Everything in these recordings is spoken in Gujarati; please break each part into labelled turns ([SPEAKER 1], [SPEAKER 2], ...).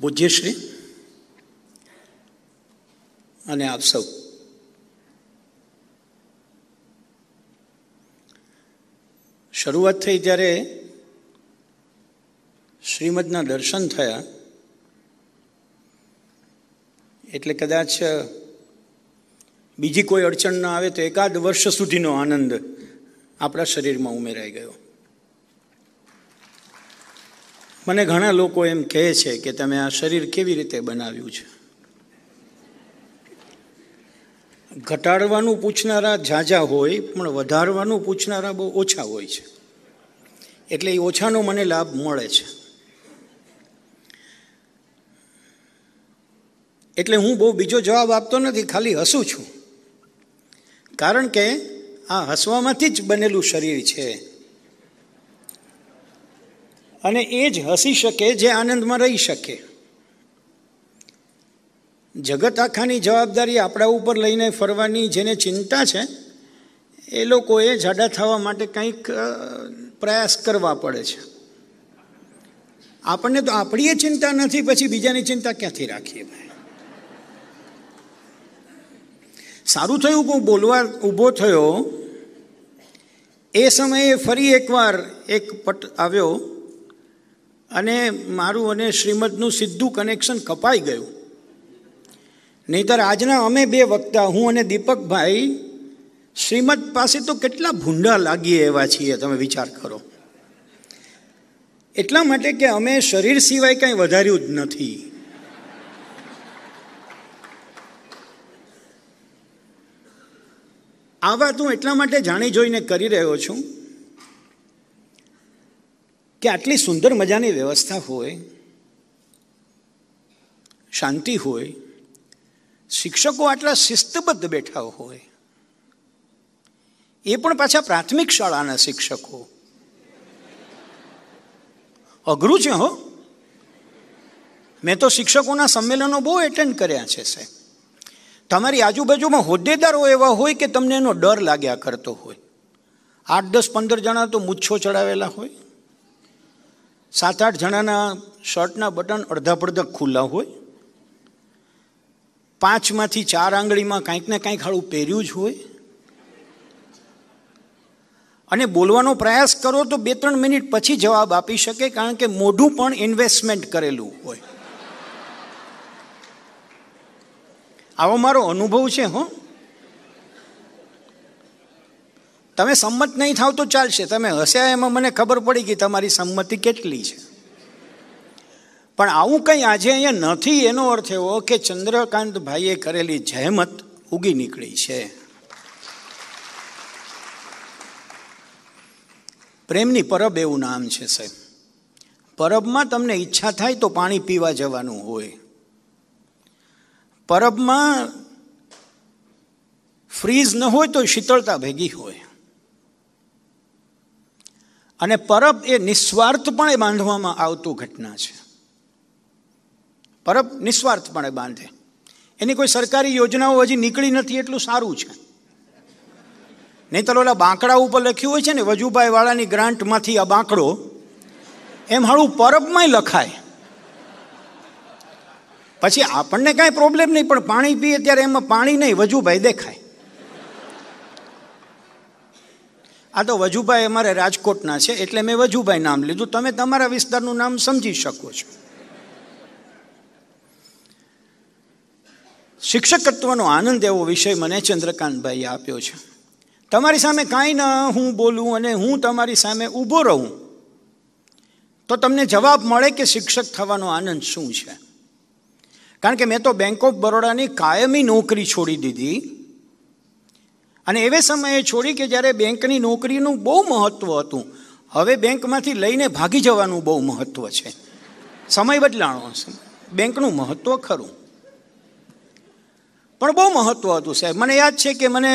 [SPEAKER 1] પૂજ્યશ્રી અને આપ સૌ શરૂઆત થઈ ત્યારે શ્રીમદના દર્શન થયા એટલે કદાચ બીજી કોઈ અડચણ ન આવે તો એકાદ વર્ષ સુધીનો આનંદ આપણા શરીરમાં ઉમેરાઈ ગયો મને ઘણા લોકો એમ કહે છે કે તમે આ શરીર કેવી રીતે બનાવ્યું છે ઘટાડવાનું પૂછનારા ઝાઝા હોય પણ વધારવાનું પૂછનારા બહુ ઓછા હોય છે એટલે એ ઓછાનો મને લાભ મળે છે એટલે હું બહુ બીજો જવાબ આપતો નથી ખાલી હસું છું કારણ કે આ હસવામાંથી જ બનેલું શરીર છે અને એ જ હસી શકે જે આનંદમાં રહી શકે જગત આખાની જવાબદારી આપણા ઉપર લઈને ફરવાની જેને ચિંતા છે એ લોકોએ જાડા થવા માટે કંઈક પ્રયાસ કરવા પડે છે આપણને તો આપણી ચિંતા નથી પછી બીજાની ચિંતા ક્યાંથી રાખીએ ભાઈ સારું થયું કે હું બોલવા ઊભો થયો એ સમયે ફરી એકવાર એક પટ આવ્યો અને મારું અને શ્રીમદનું સીધું કનેક્શન કપાઈ ગયું નહીતર આજના અમે બે વક્તા હું અને દીપકભાઈ શ્રીમદ પાસે તો કેટલા ભૂંડા લાગીએ એવા છીએ તમે વિચાર કરો એટલા માટે કે અમે શરીર સિવાય કંઈ વધાર્યું જ નથી આ વાત હું એટલા માટે જાણી જોઈને કરી રહ્યો છું કે આટલી સુંદર મજાની વ્યવસ્થા હોય શાંતિ હોય શિક્ષકો આટલા શિસ્તબદ્ધ બેઠા હોય એ પણ પાછા પ્રાથમિક શાળાના શિક્ષકો અઘરું છે હો મેં તો શિક્ષકોના સંમેલનો બહુ એટેન્ડ કર્યા છે સાહેબ તમારી આજુબાજુમાં હોદ્દેદારો એવા હોય કે તમને એનો ડર લાગ્યા કરતો હોય આઠ દસ પંદર જણા તો મુચ્છો ચડાવેલા હોય સાત આઠ જણાના શર્ટના બટન અડધા પડધા ખુલ્લા હોય પાંચમાંથી ચાર આંગળીમાં કાંઈક ને કાંઈક હાળું પહેર્યું જ હોય અને બોલવાનો પ્રયાસ કરો તો બે ત્રણ મિનિટ પછી જવાબ આપી શકે કારણ કે મોઢું પણ ઇન્વેસ્ટમેન્ટ કરેલું હોય આવો મારો અનુભવ છે હો તમે સંમત નહીં થાવ તો ચાલશે તમે હસ્યા એમાં મને ખબર પડી કે તમારી સંમતિ કેટલી છે પણ આવું કંઈ આજે અહીંયા નથી એનો અર્થ એવો કે ચંદ્રકાંત ભાઈએ કરેલી જહેમત ઉગી નીકળી છે પ્રેમની પરબ એવું નામ છે સાહેબ પરબમાં તમને ઈચ્છા થાય તો પાણી પીવા જવાનું હોય પરબમાં ફ્રીજ ન હોય તો શીતળતા ભેગી હોય અને પરબ એ નિસ્વાર્થપણે બાંધવામાં આવતું ઘટના છે પરબ નિસ્વાર્થપણે બાંધે એની કોઈ સરકારી યોજનાઓ હજી નીકળી નથી એટલું સારું છે નહીં તો ઓલા બાંકડા ઉપર લખ્યું હોય છે ને વજુભાઈ વાળાની ગ્રાન્ટમાંથી આ બાંકડો એમ હાળું પરબમાંય લખાય પછી આપણને કાંઈ પ્રોબ્લેમ નહીં પણ પાણી પીએ ત્યારે એમાં પાણી નહીં વજુભાઈ દેખાય આ તો વજુભાઈ અમારે રાજકોટના છે એટલે મેં વજુભાઈ નામ લીધું તમે તમારા વિસ્તારનું નામ સમજી શકો છો શિક્ષકત્વનો આનંદ એવો વિષય મને ચંદ્રકાંતભાઈએ આપ્યો છે તમારી સામે કાંઈ ન હું બોલું અને હું તમારી સામે ઊભો રહું તો તમને જવાબ મળે કે શિક્ષક થવાનો આનંદ શું છે કારણ કે મેં તો બેંક ઓફ બરોડાની કાયમી નોકરી છોડી દીધી અને એવે સમયે છોડી કે જ્યારે બેંકની નોકરીનું બહુ મહત્ત્વ હતું હવે બેંકમાંથી લઈને ભાગી જવાનું બહુ મહત્ત્વ છે સમય બદલાણો છે બેંકનું મહત્ત્વ ખરું પણ બહુ મહત્ત્વ હતું સાહેબ મને યાદ છે કે મને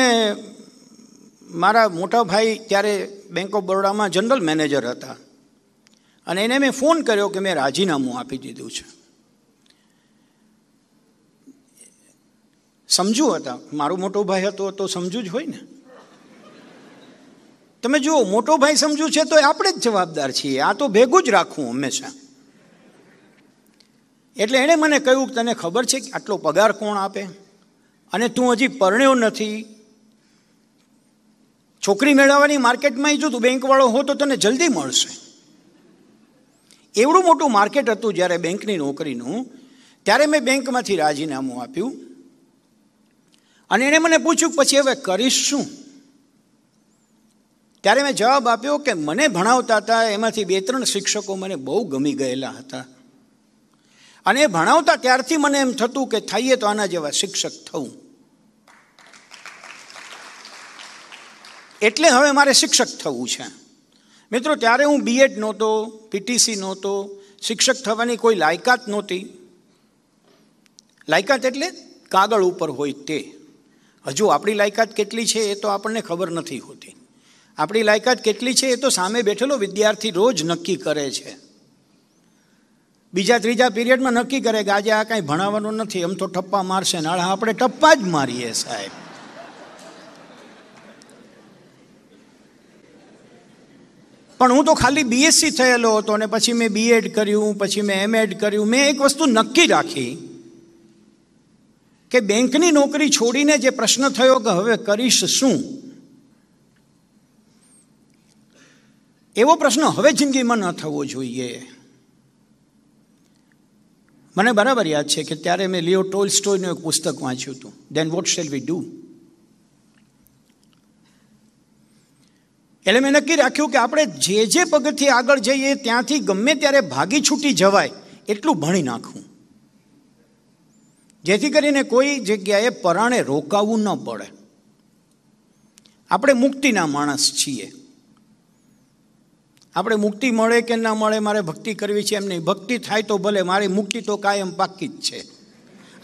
[SPEAKER 1] મારા મોટા ભાઈ ત્યારે બેંક ઓફ બરોડામાં જનરલ મેનેજર હતા અને એને મેં ફોન કર્યો કે મેં રાજીનામું આપી દીધું છે સમજુ હતા મારો મોટો ભાઈ હતો તો સમજુ જ હોય ને તમે જુઓ મોટો ભાઈ સમજુ છે તો આપણે જ જવાબદાર છીએ આ તો ભેગું જ રાખવું હંમેશા એટલે એણે મને કહ્યું કે તને ખબર છે કે આટલો પગાર કોણ આપે અને તું હજી પરણ્યો નથી છોકરી મેળવવાની માર્કેટમાં જો તું બેંકવાળો હો તો તને જલ્દી મળશે એવડું મોટું માર્કેટ હતું જ્યારે બેંકની નોકરીનું ત્યારે મેં બેંકમાંથી રાજીનામું આપ્યું અને એણે મને પૂછ્યું પછી હવે કરીશ શું ત્યારે મેં જવાબ આપ્યો કે મને ભણાવતા હતા એમાંથી બે ત્રણ શિક્ષકો મને બહુ ગમી ગયેલા હતા અને એ ભણાવતા ત્યારથી મને એમ થતું કે થઈએ તો આના જેવા શિક્ષક થવું એટલે હવે મારે શિક્ષક થવું છે મિત્રો ત્યારે હું બીએડ નહોતો પીટીસી નહોતો શિક્ષક થવાની કોઈ લાયકાત નહોતી લાયકાત એટલે કાગળ ઉપર હોય તે હજુ આપણી લાયકાત કેટલી છે એ તો આપણને ખબર નથી હોતી આપણી લાયકાત કેટલી છે એ તો સામે બેઠેલો વિદ્યાર્થી રોજ નક્કી કરે છે બીજા ત્રીજા પિરિયડમાં નક્કી કરે કે આજે આ કાંઈ ભણાવવાનું નથી એમ તો ટપ્પા મારશે નાળા આપણે ટપ્પા જ મારીએ સાહેબ પણ હું તો ખાલી બીએસસી થયેલો હતો અને પછી મેં બીએડ કર્યું પછી મેં એમએડ કર્યું મેં એક વસ્તુ નક્કી રાખી કે બેંકની નોકરી છોડીને જે પ્રશ્ન થયો કે હવે કરીશ શું એવો પ્રશ્ન હવે જિંદગીમાં ન થવો જોઈએ મને બરાબર યાદ છે કે ત્યારે મેં લિયો ટોલ સ્ટોયનું એક પુસ્તક વાંચ્યું હતું then what shall we do એટલે મેં નક્કી રાખ્યું કે આપણે જે જે પગથી આગળ જઈએ ત્યાંથી ગમે ત્યારે ભાગી છૂટી જવાય એટલું ભણી નાખવું જેથી કરીને કોઈ જગ્યાએ પરાણે રોકાવું ન પડે આપણે મુક્તિના માણસ છીએ આપણે મુક્તિ મળે કે ના મળે મારે ભક્તિ કરવી છે એમ નહીં ભક્તિ થાય તો ભલે મારી મુક્તિ તો કાયમ પાકી જ છે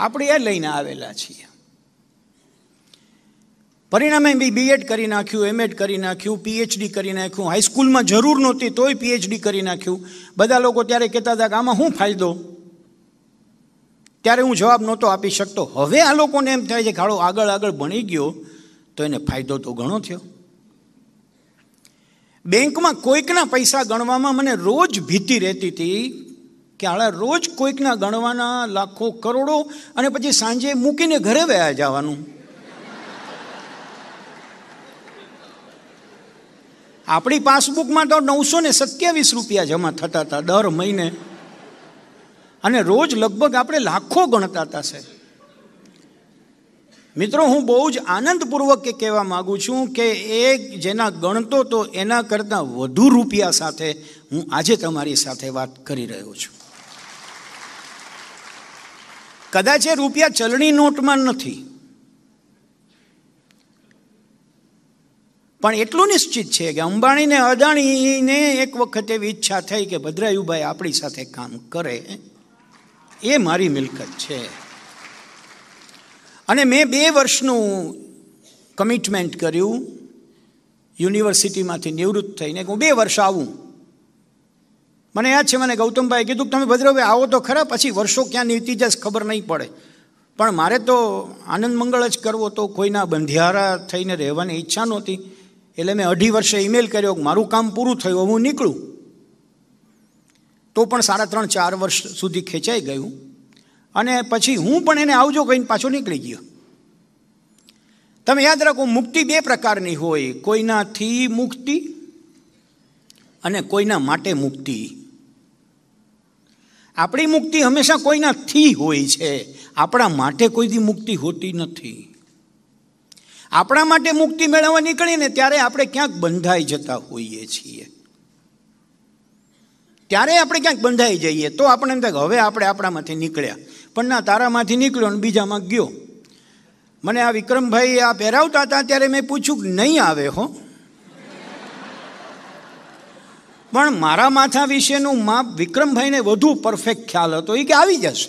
[SPEAKER 1] આપણે એ લઈને આવેલા છીએ પરિણામે બી બીએડ કરી નાખ્યું એમએડ કરી નાખ્યું પીએચડી કરી નાખ્યું હાઈસ્કૂલમાં જરૂર નહોતી તોય પીએચડી કરી નાખ્યું બધા લોકો ત્યારે કહેતા હતા કે આમાં શું ફાયદો ત્યારે હું જવાબ નહોતો આપી શકતો હવે આ લોકોને એમ થાય છે કે આગળ આગળ ભણી ગયો તો એને ફાયદો તો ઘણો થયો બેંકમાં કોઈકના પૈસા ગણવામાં મને રોજ ભીતી રહેતી હતી કે આળા રોજ કોઈકના ગણવાના લાખો કરોડો અને પછી સાંજે મૂકીને ઘરે વયા જવાનું આપણી પાસબુકમાં તો નવસો ને સત્યાવીસ રૂપિયા જમા થતા હતા દર મહિને અને રોજ લગભગ આપણે લાખો ગણતા હતા સાહેબ મિત્રો હું બહુ જ આનંદપૂર્વક કહેવા માગું છું કે એ જેના ગણતો તો એના કરતાં વધુ રૂપિયા સાથે હું આજે તમારી સાથે વાત કરી રહ્યો છું કદાચ એ રૂપિયા ચલણી નોટમાં નથી પણ એટલું નિશ્ચિત છે કે અંબાણીને અદાણીને એક વખત એવી ઈચ્છા થઈ કે ભદ્રાયુભાઈ આપણી સાથે કામ કરે એ મારી મિલકત છે અને મેં બે વર્ષનું કમિટમેન્ટ કર્યું યુનિવર્સિટીમાંથી નિવૃત્ત થઈને હું બે વર્ષ આવું મને યાદ છે મને ગૌતમભાઈ કીધું કે તમે ભદ્રભાઈ આવો તો ખરા પછી વર્ષો ક્યાં નીતિ જશે ખબર નહીં પડે પણ મારે તો આનંદ મંગળ જ કરવો તો કોઈના બંધિયારા થઈને રહેવાની ઈચ્છા નહોતી એટલે મેં અઢી વર્ષે ઈમેલ કર્યો કે મારું કામ પૂરું થયું હું નીકળું તો પણ સાડા ત્રણ ચાર વર્ષ સુધી ખેંચાઈ ગયું અને પછી હું પણ એને આવજો કહીને પાછો નીકળી ગયો તમે યાદ રાખો મુક્તિ બે પ્રકારની હોય કોઈનાથી મુક્તિ અને કોઈના માટે મુક્તિ આપણી મુક્તિ હંમેશા કોઈનાથી હોય છે આપણા માટે કોઈથી મુક્તિ હોતી નથી આપણા માટે મુક્તિ મેળવવા નીકળીને ત્યારે આપણે ક્યાંક બંધાઈ જતા હોઈએ છીએ ત્યારે આપણે ક્યાંક બંધાઈ જઈએ તો આપણે એમ થાય હવે આપણે આપણામાંથી નીકળ્યા પણ ના તારામાંથી નીકળ્યો અને બીજામાં ગયો મને આ વિક્રમભાઈ આ પહેરાવતા હતા ત્યારે મેં પૂછ્યું કે નહીં આવે હો પણ મારા માથા વિશેનું માપ વિક્રમભાઈને વધુ પરફેક્ટ ખ્યાલ હતો એ કે આવી જશે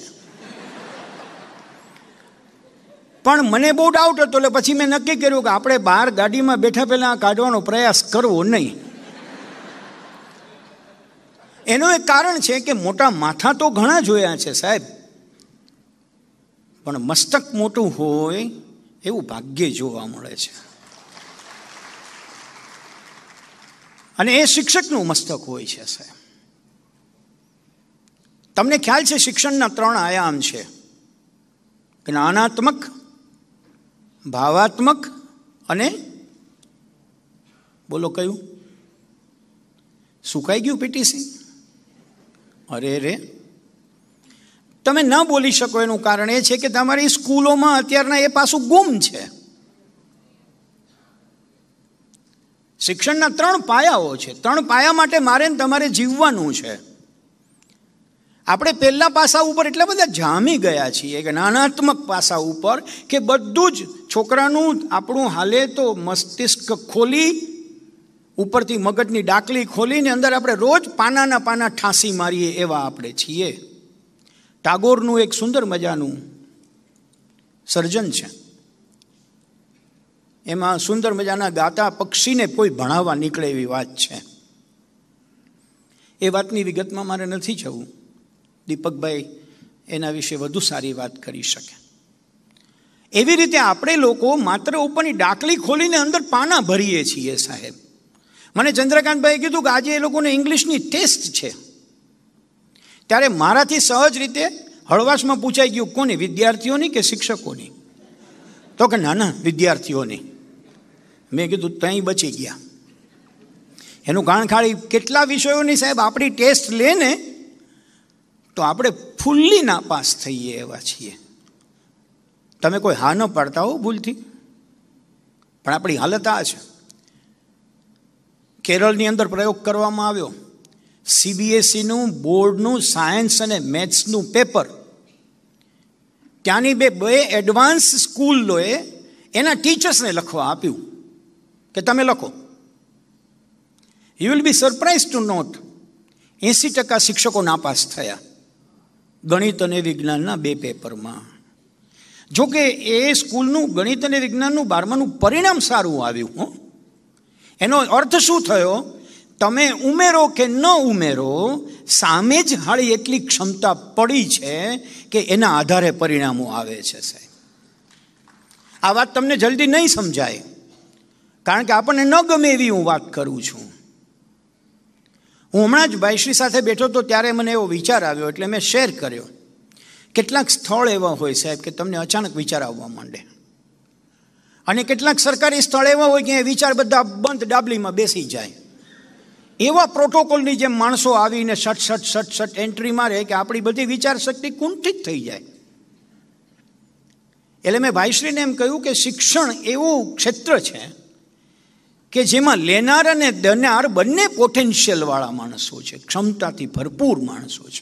[SPEAKER 1] પણ મને બહુ ડાઉટ હતો એટલે પછી મેં નક્કી કર્યું કે આપણે બહાર ગાડીમાં બેઠા પહેલાં કાઢવાનો પ્રયાસ કરવો નહીં એનું એક કારણ છે કે મોટા માથા તો ઘણા જોયા છે સાહેબ પણ મસ્તક મોટું હોય એવું ભાગ્ય જોવા મળે છે અને એ શિક્ષકનું મસ્તક હોય છે સાહેબ તમને ખ્યાલ છે શિક્ષણના ત્રણ આયામ છે જ્ઞાનાત્મક ભાવાત્મક અને બોલો કયું સુકાઈ ગયું પીટીસી અરે રે તમે ન બોલી શકો એનું કારણ એ છે કે તમારી સ્કૂલોમાં અત્યારના એ પાસું ગુમ છે શિક્ષણના ત્રણ પાયાઓ છે ત્રણ પાયા માટે મારે તમારે જીવવાનું છે આપણે પહેલા પાસા ઉપર એટલા બધા જામી ગયા છીએ કે નાનાત્મક પાસા ઉપર કે બધું જ છોકરાનું આપણું હાલે તો મસ્તિષ્ક ખોલી ઉપરથી મગજની ડાકલી ખોલીને અંદર આપણે રોજ પાનાના પાના ઠાંસી મારીએ એવા આપણે છીએ ટાગોરનું એક સુંદર મજાનું સર્જન છે એમાં સુંદર મજાના ગાતા પક્ષીને કોઈ ભણાવવા નીકળે એવી વાત છે એ વાતની વિગતમાં મારે નથી જવું દીપકભાઈ એના વિશે વધુ સારી વાત કરી શકે એવી રીતે આપણે લોકો માત્ર ઉપરની ડાકલી ખોલીને અંદર પાના ભરીએ છીએ સાહેબ મને ચંદ્રકાંતભાઈએ કીધું કે આજે એ લોકોને ઇંગ્લિશની ટેસ્ટ છે ત્યારે મારાથી સહજ રીતે હળવાશમાં પૂછાઈ ગયું કોની વિદ્યાર્થીઓની કે શિક્ષકોની તો કે ના ના વિદ્યાર્થીઓની મેં કીધું તઈ બચી ગયા એનું કારણ ખાલી કેટલા વિષયોની સાહેબ આપણી ટેસ્ટ લે ને તો આપણે ફૂલ્લી નાપાસ થઈએ એવા છીએ તમે કોઈ હા ન પાડતા હો ભૂલથી પણ આપણી હાલત આ છે કેરળની અંદર પ્રયોગ કરવામાં આવ્યો સીબીએસઈનું e બોર્ડનું સાયન્સ અને મેથ્સનું પેપર ત્યાંની બે બે એડવાન્સ સ્કૂલોએ એના ટીચર્સને લખવા આપ્યું કે તમે લખો you will be surprise to note એંસી ટકા શિક્ષકો નાપાસ થયા ગણિત અને વિજ્ઞાનના બે પેપરમાં જોકે એ સ્કૂલનું ગણિત અને વિજ્ઞાનનું બારમાનું પરિણામ સારું આવ્યું હો એનો અર્થ શું થયો તમે ઉમેરો કે ન ઉમેરો સામે જ હાળી એટલી ક્ષમતા પડી છે કે એના આધારે પરિણામો આવે છે સાહેબ આ વાત તમને જલ્દી નહીં સમજાય કારણ કે આપણને ન ગમે એવી હું વાત કરું છું હું હમણાં જ ભાઈશ્રી સાથે બેઠો તો ત્યારે મને એવો વિચાર આવ્યો એટલે મેં શેર કર્યો કેટલાક સ્થળ એવા હોય સાહેબ કે તમને અચાનક વિચાર આવવા માંડે અને કેટલાક સરકારી સ્થળ એવા હોય કે વિચાર બધા બંધ ડાબલીમાં બેસી જાય એવા પ્રોટોકોલની જેમ માણસો આવીને સટ સટ સટ સટ એન્ટ્રી મારે કે આપણી બધી વિચાર શક્તિ કુંઠિત થઈ જાય એટલે મેં ભાઈશ્રીને એમ કહ્યું કે શિક્ષણ એવું ક્ષેત્ર છે કે જેમાં લેનાર અને દેનાર બંને પોટેન્શિયલવાળા માણસો છે ક્ષમતાથી ભરપૂર માણસો છે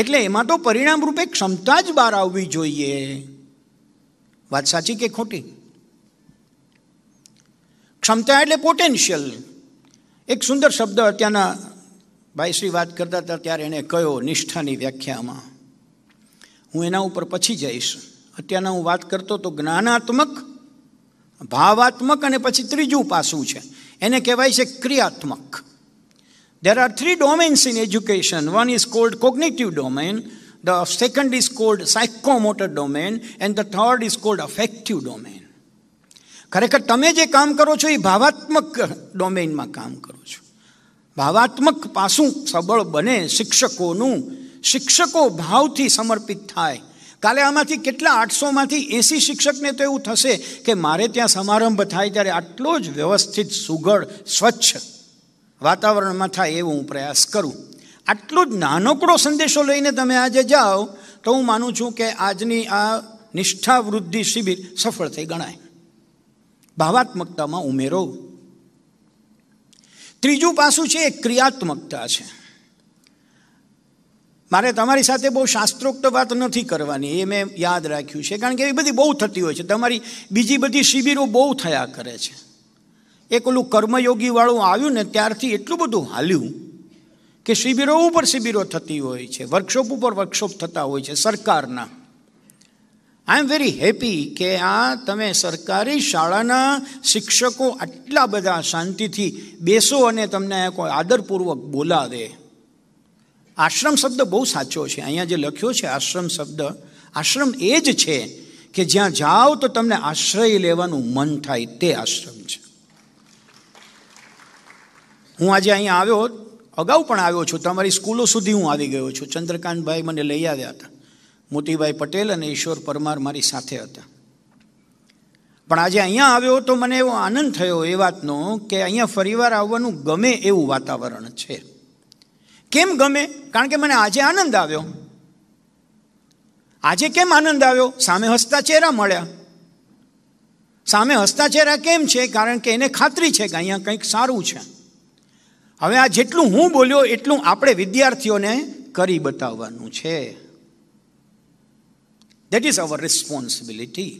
[SPEAKER 1] એટલે એમાં તો પરિણામ રૂપે ક્ષમતા જ બહાર આવવી જોઈએ વાત સાચી કે ખોટી ક્ષમતા એટલે પોટેન્શિયલ એક સુંદર શબ્દ અત્યારના ભાઈશ્રી વાત કરતા હતા ત્યારે એણે કયો નિષ્ઠાની વ્યાખ્યામાં હું એના ઉપર પછી જઈશ અત્યારના હું વાત કરતો તો જ્ઞાનાત્મક ભાવાત્મક અને પછી ત્રીજું પાસું છે એને કહેવાય છે ક્રિયાત્મક there are three domains in education one is called cognitive domain the second is called psychomotor domain and the third is called affective domain ખરેખર તમે જે કામ કરો છો એ ભાવાત્મક ડોમેનમાં કામ કરો છો ભાવાત્મક પાસું સબળ બને શિક્ષકોનું શિક્ષકો ભાવથી સમર્પિત થાય કાલે આમાંથી કેટલા આઠસોમાંથી એસી શિક્ષકને તો એવું થશે કે મારે ત્યાં સમારંભ થાય ત્યારે આટલો જ વ્યવસ્થિત સુઘડ સ્વચ્છ વાતાવરણમાં થાય એવો હું પ્રયાસ કરું આટલો જ નાનકડો સંદેશો લઈને તમે આજે જાઓ તો હું માનું છું કે આજની આ નિષ્ઠા વૃદ્ધિ શિબિર સફળ થઈ ગણાય ભાવાત્મકતામાં ઉમેરો ત્રીજું પાસું છે એ ક્રિયાત્મકતા છે મારે તમારી સાથે બહુ શાસ્ત્રોક્ત વાત નથી કરવાની એ મેં યાદ રાખ્યું છે કારણ કે એ બધી બહુ થતી હોય છે તમારી બીજી બધી શિબિરો બહુ થયા કરે છે એક ઓલું કર્મયોગીવાળું આવ્યું ને ત્યારથી એટલું બધું હાલ્યું કે શિબિરો ઉપર શિબિરો થતી હોય છે વર્કશોપ ઉપર વર્કશોપ થતા હોય છે સરકારના આઈ એમ વેરી હેપી કે આ તમે સરકારી શાળાના શિક્ષકો આટલા બધા શાંતિથી બેસો અને તમને કોઈ આદરપૂર્વક બોલાવે આશ્રમ શબ્દ બહુ સાચો છે અહીંયા જે લખ્યો છે આશ્રમ શબ્દ આશ્રમ એ જ છે કે જ્યાં જાઓ તો તમને આશ્રય લેવાનું મન થાય તે આશ્રમ છે હું આજે અહીંયા આવ્યો અગાઉ પણ આવ્યો છું તમારી સ્કૂલો સુધી હું આવી ગયો છું ચંદ્રકાંતભાઈ મને લઈ આવ્યા હતા મોતીભાઈ પટેલ અને ઈશ્વર પરમાર મારી સાથે હતા પણ આજે અહીંયા આવ્યો તો મને એવો આનંદ થયો એ વાતનો કે અહીંયા ફરીવાર આવવાનું ગમે એવું વાતાવરણ છે કેમ ગમે કારણ કે મને આજે આનંદ આવ્યો આજે કેમ આનંદ આવ્યો સામે હસતા ચહેરા મળ્યા સામે હસતા ચહેરા કેમ છે કારણ કે એને ખાતરી છે કે અહીંયા કંઈક સારું છે હવે આ જેટલું હું બોલ્યો એટલું આપણે વિદ્યાર્થીઓને કરી બતાવવાનું છે That is our responsibility.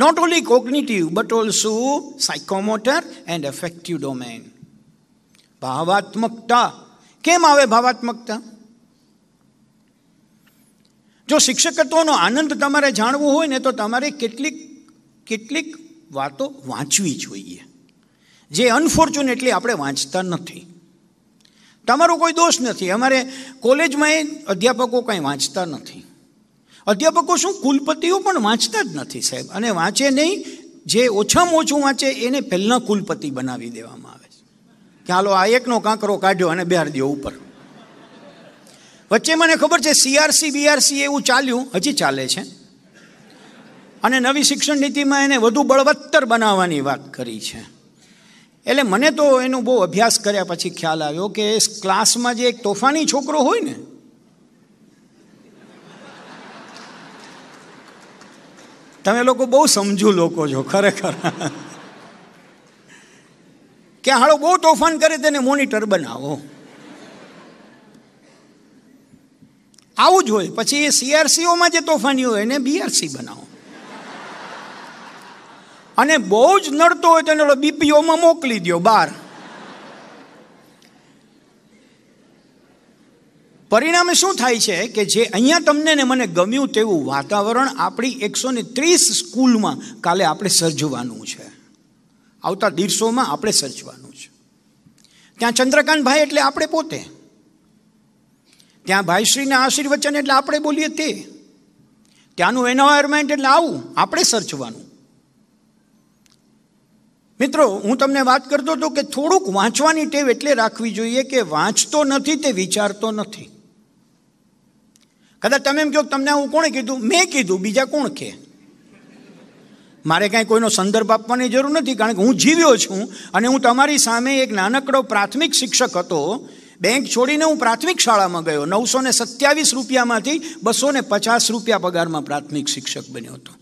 [SPEAKER 1] Not only cognitive, but also psychomotor and affective domain. ભાવાત્મકતા કેમ આવે ભાવાત્મકતા જો શિક્ષકત્વનો આનંદ તમારે જાણવો હોય ને તો તમારે કેટલીક કેટલીક વાતો વાંચવી જોઈએ જે અનફોર્ચ્યુનેટલી આપણે વાંચતા નથી તમારો કોઈ દોષ નથી અમારે કોલેજમાં અધ્યાપકો કંઈ વાંચતા નથી અધ્યાપકો શું કુલપતિઓ પણ વાંચતા જ નથી સાહેબ અને વાંચે નહીં જે ઓછામાં ઓછું વાંચે એને પહેલાં કુલપતિ બનાવી દેવામાં આવે છે કે હાલો આ એકનો કાંકરો કાઢ્યો અને બિહાર દો ઉપર વચ્ચે મને ખબર છે સીઆરસી બીઆરસી એવું ચાલ્યું હજી ચાલે છે અને નવી શિક્ષણ નીતિમાં એને વધુ બળવત્તર બનાવવાની વાત કરી છે એટલે મને તો એનો બહુ અભ્યાસ કર્યા પછી ખ્યાલ આવ્યો કે ક્લાસમાં જે એક તોફાની છોકરો હોય ને તમે લોકો બહુ સમજુ લોકો છો ખરેખર કે હાળો બહુ તોફાન કરે તેને મોનિટર બનાવો આવું જ હોય પછી એ સીઆરસીઓમાં જે તોફાની હોય એને બીઆરસી બનાવો અને બહુ જ નડતો હોય તો બીપીઓમાં મોકલી દો બાર પરિણામે શું થાય છે કે જે અહીંયા તમને ને મને ગમ્યું તેવું વાતાવરણ આપણી એકસો ને ત્રીસ સ્કૂલમાં કાલે આપણે સર્જવાનું છે આવતા દિવસોમાં આપણે સર્જવાનું છે ત્યાં ચંદ્રકાંતભાઈ એટલે આપણે પોતે ત્યાં ભાઈશ્રીના આશીર્વચન એટલે આપણે બોલીએ તે ત્યાંનું એન્વાયરમેન્ટ એટલે આવું આપણે સર્જવાનું મિત્રો હું તમને વાત કરતો હતો કે થોડુંક વાંચવાની ટેવ એટલે રાખવી જોઈએ કે વાંચતો નથી તે વિચારતો નથી કદાચ તમે એમ કહો તમને હું કોણે કીધું મેં કીધું બીજા કોણ કે મારે કાંઈ કોઈનો સંદર્ભ આપવાની જરૂર નથી કારણ કે હું જીવ્યો છું અને હું તમારી સામે એક નાનકડો પ્રાથમિક શિક્ષક હતો બેંક છોડીને હું પ્રાથમિક શાળામાં ગયો નવસો ને સત્યાવીસ રૂપિયામાંથી બસો ને પચાસ રૂપિયા પગારમાં પ્રાથમિક શિક્ષક બન્યો હતો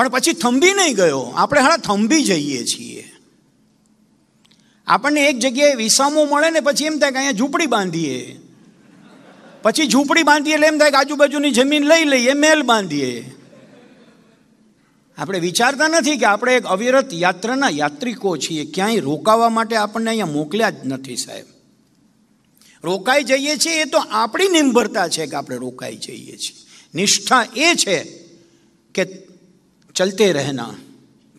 [SPEAKER 1] પણ પછી થંભી નહીં ગયો આપણે હાડા થંભી જઈએ છીએ આપણને એક જગ્યાએ વિસામો મળે ને પછી એમ થાય કે અહીંયા ઝૂંપડી બાંધીએ પછી ઝૂંપડી બાંધીએ એટલે એમ થાય કે આજુબાજુની જમીન લઈ લઈએ મેલ બાંધીએ આપણે વિચારતા નથી કે આપણે એક અવિરત યાત્રાના યાત્રિકો છીએ ક્યાંય રોકાવા માટે આપણને અહીંયા મોકલ્યા જ નથી સાહેબ રોકાઈ જઈએ છીએ એ તો આપણી નિર્ભરતા છે કે આપણે રોકાઈ જઈએ છીએ નિષ્ઠા એ છે કે ચલતે રહેના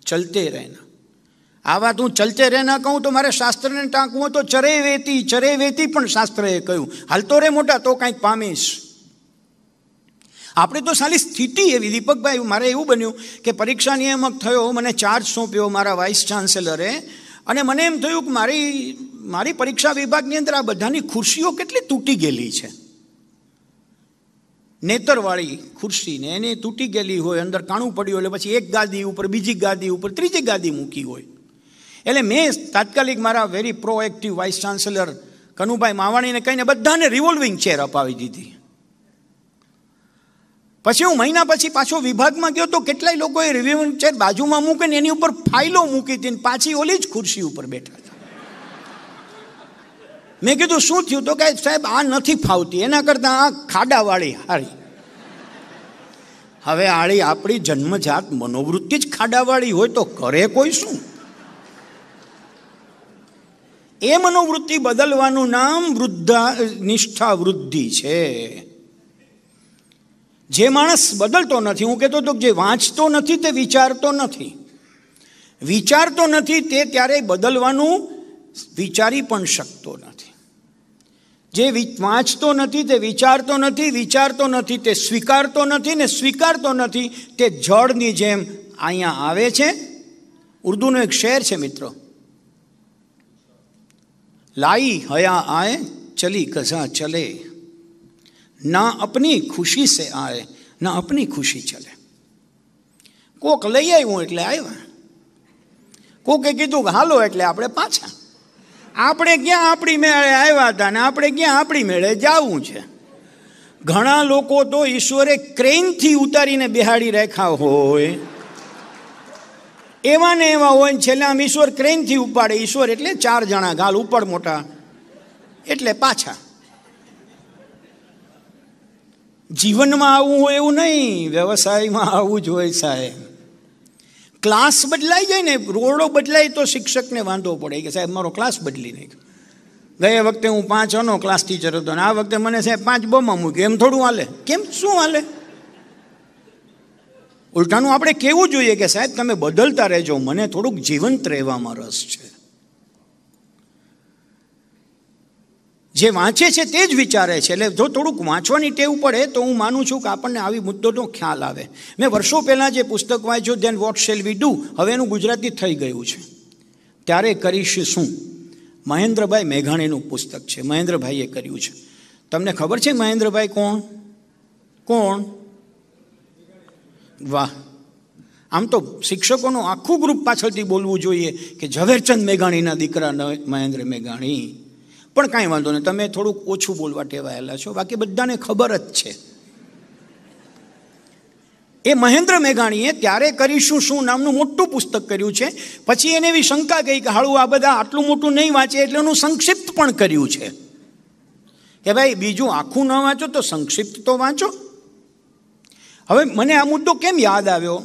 [SPEAKER 1] ચલતે રહેના આવા તું હું ચલતે રે ના કહું તો મારે શાસ્ત્રને ટાંકવું તો ચરે વેતી ચરે વેતી પણ શાસ્ત્રએ કહ્યું હાલતો રે મોટા તો કાંઈક પામીશ આપણે તો સાલી સ્થિતિ એવી દીપકભાઈ મારે એવું બન્યું કે પરીક્ષા નિયામક થયો મને ચાર્જ સોંપ્યો મારા વાઇસ ચાન્સેલરે અને મને એમ થયું કે મારી મારી પરીક્ષા વિભાગની અંદર આ બધાની ખુરશીઓ કેટલી તૂટી ગયેલી છે નેતરવાળી ખુરશી ને એને તૂટી ગયેલી હોય અંદર કાણું પડ્યું એટલે પછી એક ગાદી ઉપર બીજી ગાદી ઉપર ત્રીજી ગાદી મૂકી હોય એટલે મેં તાત્કાલિક મારા very proactive vice chancellor Kanubhai માવાણીને કહીને બધાને રિવોલ્વિંગ ચેર અપાવી દીધી પછી હું મહિના પછી પાછો વિભાગમાં ગયો તો કેટલાય લોકોએ રિવોલ્વિંગ ચેર બાજુમાં મૂકીને એની ઉપર ફાઇલો મૂકી હતી પાછી ઓલી જ ખુરશી ઉપર બેઠા હતા મેં કીધું શું થયું તો કે સાહેબ આ નથી ફાવતી એના કરતાં આ ખાડાવાળી હારી હવે આળી આપણી જન્મજાત મનોવૃત્તિ જ ખાડાવાળી હોય તો કરે કોઈ શું એ મનોવૃત્તિ બદલવાનું નામ વૃદ્ધા નિષ્ઠા વૃદ્ધિ છે જે માણસ બદલતો નથી હું કહેતો હતો જે વાંચતો નથી તે વિચારતો નથી વિચારતો નથી તે ત્યારે બદલવાનું વિચારી પણ શકતો નથી જે વાંચતો નથી તે વિચારતો નથી વિચારતો નથી તે સ્વીકારતો નથી ને સ્વીકારતો નથી તે જળની જેમ અહીંયા આવે છે ઉર્દુનો એક શહેર છે મિત્રો लाई હયા આય ચલી કઝા ચલે ના અપની ખુશી સે આય ના અપની ખુશી ચલે કોક લઈ આવ્યું એટલે આવ્યા કોકે કીધું કે હાલો એટલે આપણે પાછા આપણે ક્યાં આપણી મેળે આવ્યા હતા ને આપણે ક્યાં આપણી મેળે જવું છે ઘણા લોકો તો ઈશ્વરે ક્રેનથી ઉતારીને બિહાડી રાખ્યા હોય એવા ને એવા હોય ને છેલ્લે આમ ઈશ્વર ક્રેનથી ઉપાડે ઈશ્વર એટલે ચાર જણા ગાલ ઉપર મોટા એટલે પાછા જીવનમાં આવવું હોય એવું નહીં વ્યવસાયમાં આવવું જ હોય સાહેબ ક્લાસ બદલાઈ જાય ને રોડો બદલાય તો શિક્ષકને વાંધો પડે કે સાહેબ મારો ક્લાસ બદલી નહીં ગયા વખતે હું પાંચ અનો ક્લાસ ટીચર હતો ને આ વખતે મને સાહેબ પાંચ બમાં મૂક્યો એમ થોડું હાલે કેમ શું હાલે ઉલટાનું આપણે કેવું જોઈએ કે સાહેબ તમે બદલતા રહેજો મને થોડુંક જીવંત રહેવામાં રસ છે જે વાંચે છે તે જ વિચારે છે એટલે જો થોડુંક વાંચવાની ટેવ પડે તો હું માનું છું કે આપણને આવી મુદ્દોનો ખ્યાલ આવે મેં વર્ષો પહેલાં જે પુસ્તક વાંચ્યું then what shall we do હવે એનું ગુજરાતી થઈ ગયું છે ત્યારે કરીશ શું મહેન્દ્રભાઈ મેઘાણીનું પુસ્તક છે મહેન્દ્રભાઈએ કર્યું છે તમને ખબર છે મહેન્દ્રભાઈ કોણ કોણ વાહ આમ તો શિક્ષકોનું આખું ગ્રુપ પાછળથી બોલવું જોઈએ કે ઝવેરચંદ મેઘાણીના દીકરા મહેન્દ્ર મેઘાણી પણ કાંઈ વાંધો નહીં તમે થોડુંક ઓછું બોલવા ટેવાયેલા છો બાકી બધાને ખબર જ છે એ મહેન્દ્ર મેઘાણીએ ત્યારે કરીશું શું નામનું મોટું પુસ્તક કર્યું છે પછી એને એવી શંકા ગઈ કે હાળું આ બધા આટલું મોટું નહીં વાંચે એટલે એનું સંક્ષિપ્ત પણ કર્યું છે કે ભાઈ બીજું આખું ન વાંચો તો સંક્ષિપ્ત તો વાંચો હવે મને આ મુદ્દો કેમ યાદ આવ્યો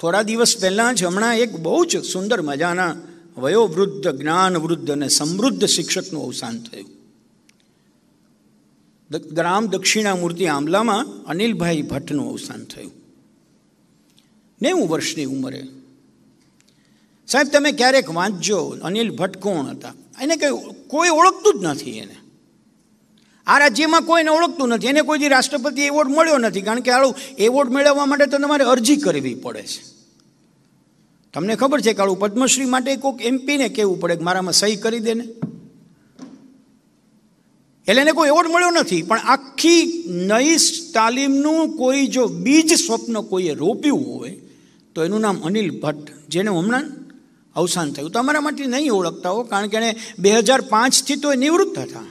[SPEAKER 1] થોડા દિવસ પહેલાં જ હમણાં એક બહુ જ સુંદર મજાના વયોવૃદ્ધ જ્ઞાનવૃદ્ધ અને સમૃદ્ધ શિક્ષકનું અવસાન થયું ગ્રામ દક્ષિણા મૂર્તિ આંબલામાં અનિલભાઈ ભટ્ટનું અવસાન થયું નેવું વર્ષની ઉંમરે સાહેબ તમે ક્યારેક વાંચજો અનિલ ભટ્ટ કોણ હતા એને કંઈ કોઈ ઓળખતું જ નથી એને આ રાજ્યમાં કોઈને ઓળખતું નથી એને કોઈ રાષ્ટ્રપતિ એવોર્ડ મળ્યો નથી કારણ કે આળું એવોર્ડ મેળવવા માટે તો તમારે અરજી કરવી પડે છે તમને ખબર છે કે આળું પદ્મશ્રી માટે કોઈક એમપીને કહેવું પડે કે મારામાં સહી કરી દેને એટલે એને કોઈ એવોર્ડ મળ્યો નથી પણ આખી નઈ તાલીમનું કોઈ જો બીજ સ્વપ્ન કોઈએ રોપ્યું હોય તો એનું નામ અનિલ ભટ્ટ જેને હમણાં અવસાન થયું તમારા માટે નહીં ઓળખતા હો કારણ કે એણે બે હજાર પાંચથી તો એ નિવૃત્ત હતા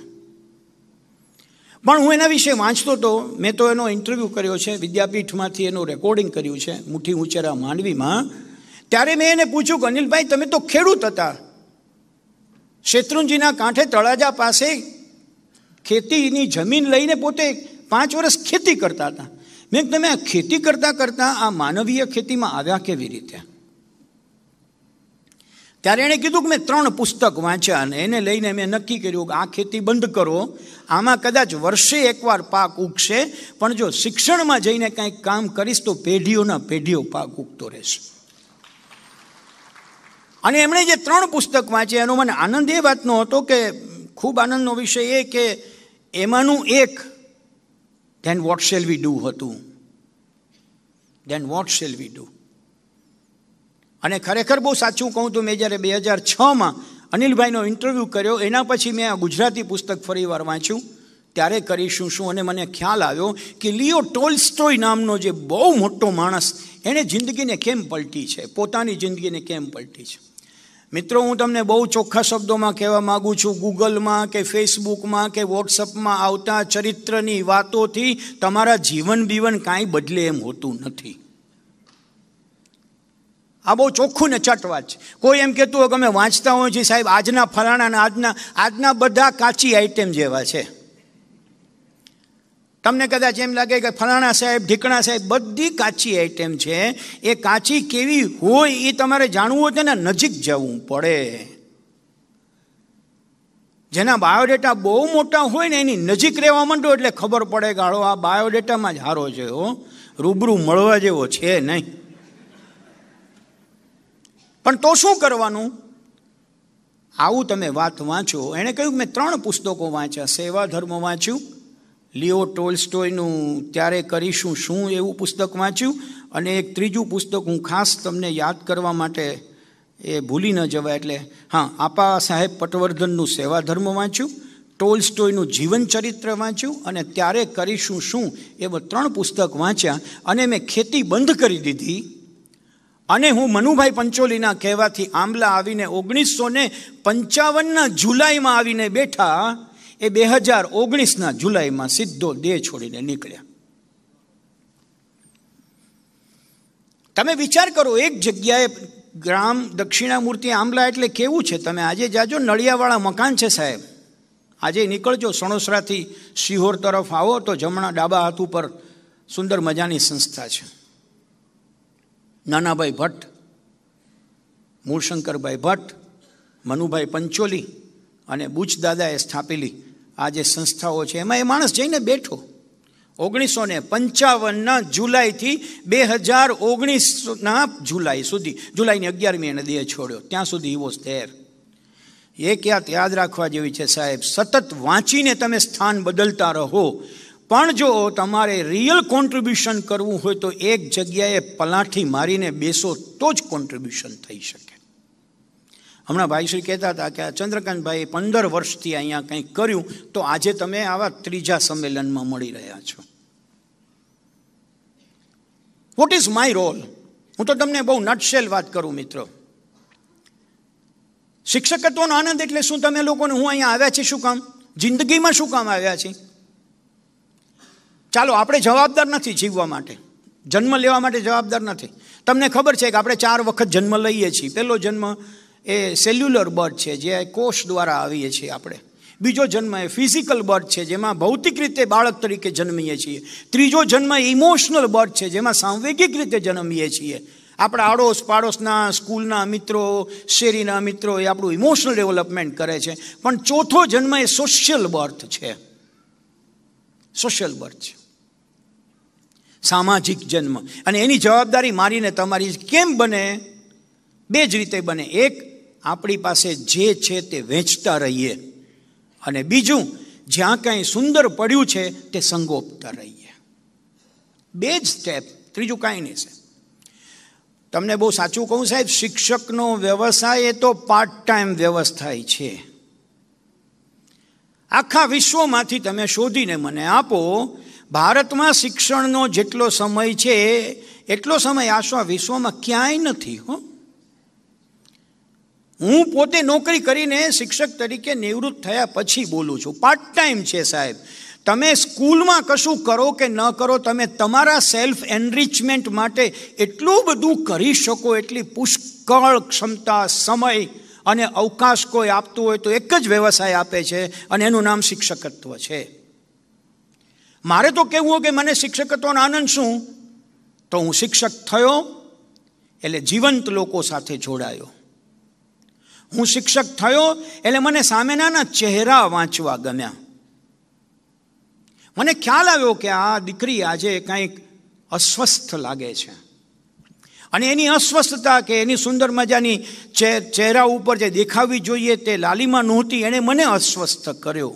[SPEAKER 1] પણ હું એના વિશે વાંચતો હતો મેં તો એનો ઇન્ટરવ્યૂ કર્યો છે વિદ્યાપીઠમાંથી એનું રેકોર્ડિંગ કર્યું છે મુઠ્ઠી ઉંચેરા માંડવીમાં ત્યારે મેં એને પૂછ્યું કે અનિલભાઈ તમે તો ખેડૂત હતા શેત્રુંજીના કાંઠે તળાજા પાસે ખેતીની જમીન લઈને પોતે પાંચ વર્ષ ખેતી કરતા હતા મેં તમે આ ખેતી કરતાં કરતાં આ માનવીય ખેતીમાં આવ્યા કેવી રીતે ત્યારે એણે કીધું કે મેં ત્રણ પુસ્તક વાંચ્યા અને એને લઈને મેં નક્કી કર્યું કે આ ખેતી બંધ કરો આમાં કદાચ વર્ષે એકવાર પાક ઉગશે પણ જો શિક્ષણમાં જઈને કાંઈક કામ કરીશ તો પેઢીઓના પેઢીઓ પાક ઉગતો રહેશે અને એમણે જે ત્રણ પુસ્તક વાંચ્યા એનો મને આનંદ એ વાતનો હતો કે ખૂબ આનંદનો વિષય એ કે એમાંનું એક then what shall we do હતું then what shall we do અને ખરેખર બહુ સાચું કહું તો મેં જ્યારે બે હજાર છમાં અનિલભાઈનો ઇન્ટરવ્યૂ કર્યો એના પછી મેં આ ગુજરાતી પુસ્તક ફરીવાર વાંચ્યું ત્યારે કરીશું શું અને મને ખ્યાલ આવ્યો કે લિયો ટોલસ્ટોય નામનો જે બહુ મોટો માણસ એણે જિંદગીને કેમ પલટી છે પોતાની જિંદગીને કેમ પલટી છે મિત્રો હું તમને બહુ ચોખ્ખા શબ્દોમાં કહેવા માગું છું ગૂગલમાં કે ફેસબુકમાં કે વોટ્સઅપમાં આવતા ચરિત્રની વાતોથી તમારા જીવન બીવન કાંઈ બદલે એમ હોતું નથી આ બહુ ચોખ્ખું ને ચટ વાત છે કોઈ એમ કહેતું હોય કે અમે વાંચતા હોઈએ છીએ સાહેબ આજના ફલાણા આજના આજના બધા કાચી આઈટમ જેવા છે તમને કદાચ એમ લાગે કે ફલાણા સાહેબ ઢીકણા સાહેબ બધી કાચી આઈટમ છે એ કાચી કેવી હોય એ તમારે જાણવું હોય તેના નજીક જવું પડે જેના બાયોડેટા બહુ મોટા હોય ને એની નજીક રહેવા માંડો એટલે ખબર પડે કે હાળો આ બાયોડેટામાં જ હારો છે હો રૂબરૂ મળવા જેવો છે નહીં પણ તો શું કરવાનું આવું તમે વાત વાંચો એણે કહ્યું મેં ત્રણ પુસ્તકો વાંચ્યા સેવા ધર્મ વાંચ્યું લિયો ટોલ્સ્ટોયનું ત્યારે કરીશું શું એવું પુસ્તક વાંચ્યું અને એક ત્રીજું પુસ્તક હું ખાસ તમને યાદ કરવા માટે એ ભૂલી ન જવાય એટલે હા આપા સાહેબ પટવર્ધનનું સેવા ધર્મ વાંચ્યું ટોલ્સ્ટોયનું જીવન ચરિત્ર વાંચ્યું અને ત્યારે કરીશું શું એવા ત્રણ પુસ્તક વાંચ્યા અને મેં ખેતી બંધ કરી દીધી અને હું મનુભાઈ પંચોલીના કહેવાથી આંબલા આવીને ઓગણીસો ને પંચાવનના જુલાઈમાં આવીને બેઠા એ બે હજાર ઓગણીસના જુલાઈમાં સીધો દેહ છોડીને નીકળ્યા તમે વિચાર કરો એક જગ્યાએ ગ્રામ દક્ષિણામૂર્તિ આંબલા એટલે કેવું છે તમે આજે જાજો નળિયાવાળા મકાન છે સાહેબ આજે નીકળજો સણોસરાથી સિહોર તરફ આવો તો જમણા ડાબા હાથ ઉપર સુંદર મજાની સંસ્થા છે નાનાભાઈ ભટ્ટ મૂળશંકરભાઈ ભટ્ટ મનુભાઈ પંચોલી અને બુચ દાદાએ સ્થાપેલી આ જે સંસ્થાઓ છે એમાં એ માણસ જઈને બેઠો ઓગણીસો ને પંચાવનના જુલાઈથી બે હજાર ઓગણીસના જુલાઈ સુધી જુલાઈની અગિયારમી એને દેહ છોડ્યો ત્યાં સુધી હી સ્થેર ધેર એક યાદ યાદ રાખવા જેવી છે સાહેબ સતત વાંચીને તમે સ્થાન બદલતા રહો પણ જો તમારે રિયલ કોન્ટ્રીબ્યુશન કરવું હોય તો એક જગ્યાએ પલાઠી મારીને બેસો તો જ કોન્ટ્રીબ્યુશન થઈ શકે હમણાં ભાઈશ્રી કહેતા હતા કે આ ચંદ્રકાંતભાઈ પંદર વર્ષથી અહીંયા કંઈક કર્યું તો આજે તમે આવા ત્રીજા સંમેલનમાં મળી રહ્યા છો વોટ ઇઝ માય રોલ હું તો તમને બહુ નટશેલ વાત કરું મિત્રો શિક્ષકત્વનો આનંદ એટલે શું તમે લોકોને હું અહીંયા આવ્યા છે શું કામ જિંદગીમાં શું કામ આવ્યા છીએ ચાલો આપણે જવાબદાર નથી જીવવા માટે જન્મ લેવા માટે જવાબદાર નથી તમને ખબર છે કે આપણે ચાર વખત જન્મ લઈએ છીએ પહેલો જન્મ એ સેલ્યુલર બર્થ છે જે કોષ દ્વારા આવીએ છીએ આપણે બીજો જન્મ એ ફિઝિકલ બર્થ છે જેમાં ભૌતિક રીતે બાળક તરીકે જન્મીએ છીએ ત્રીજો જન્મ ઇમોશનલ બર્થ છે જેમાં સાંવેગિક રીતે જન્મીએ છીએ આપણા આડોશ પાડોશના સ્કૂલના મિત્રો શેરીના મિત્રો એ આપણું ઇમોશનલ ડેવલપમેન્ટ કરે છે પણ ચોથો જન્મ એ સોશિયલ બર્થ છે સોશિયલ બર્થ છે સામાજિક જન્મ અને એની જવાબદારી મારીને તમારી કેમ બને બે જ રીતે બને એક આપણી પાસે જે છે તે વેચતા રહીએ અને બીજું જ્યાં કાંઈ સુંદર પડ્યું છે તે સંગોપતા રહીએ બે જ સ્ટેપ ત્રીજું કાંઈ નહીં છે તમને બહુ સાચું કહું સાહેબ શિક્ષકનો વ્યવસાય એ તો પાર્ટ ટાઈમ વ્યવસાય છે આખા વિશ્વમાંથી તમે શોધીને મને આપો ભારતમાં શિક્ષણનો જેટલો સમય છે એટલો સમય આશા વિશ્વમાં ક્યાંય નથી હો હું પોતે નોકરી કરીને શિક્ષક તરીકે નિવૃત્ત થયા પછી બોલું છું પાર્ટ ટાઈમ છે સાહેબ તમે સ્કૂલમાં કશું કરો કે ન કરો તમે તમારા સેલ્ફ એનરિચમેન્ટ માટે એટલું બધું કરી શકો એટલી પુષ્કળ ક્ષમતા સમય અને અવકાશ કોઈ આપતું હોય તો એક જ વ્યવસાય આપે છે અને એનું નામ શિક્ષકત્વ છે મારે તો કહેવું કે મને શિક્ષકત્વનો આનંદ શું તો હું શિક્ષક થયો એટલે જીવંત લોકો સાથે જોડાયો હું શિક્ષક થયો એટલે મને સામેનાના ચહેરા વાંચવા ગમ્યા મને ખ્યાલ આવ્યો કે આ દીકરી આજે કંઈક અસ્વસ્થ લાગે છે અને એની અસ્વસ્થતા કે એની સુંદર મજાની ચહેરા ઉપર જે દેખાવી જોઈએ તે લાલીમાં નહોતી એણે મને અસ્વસ્થ કર્યો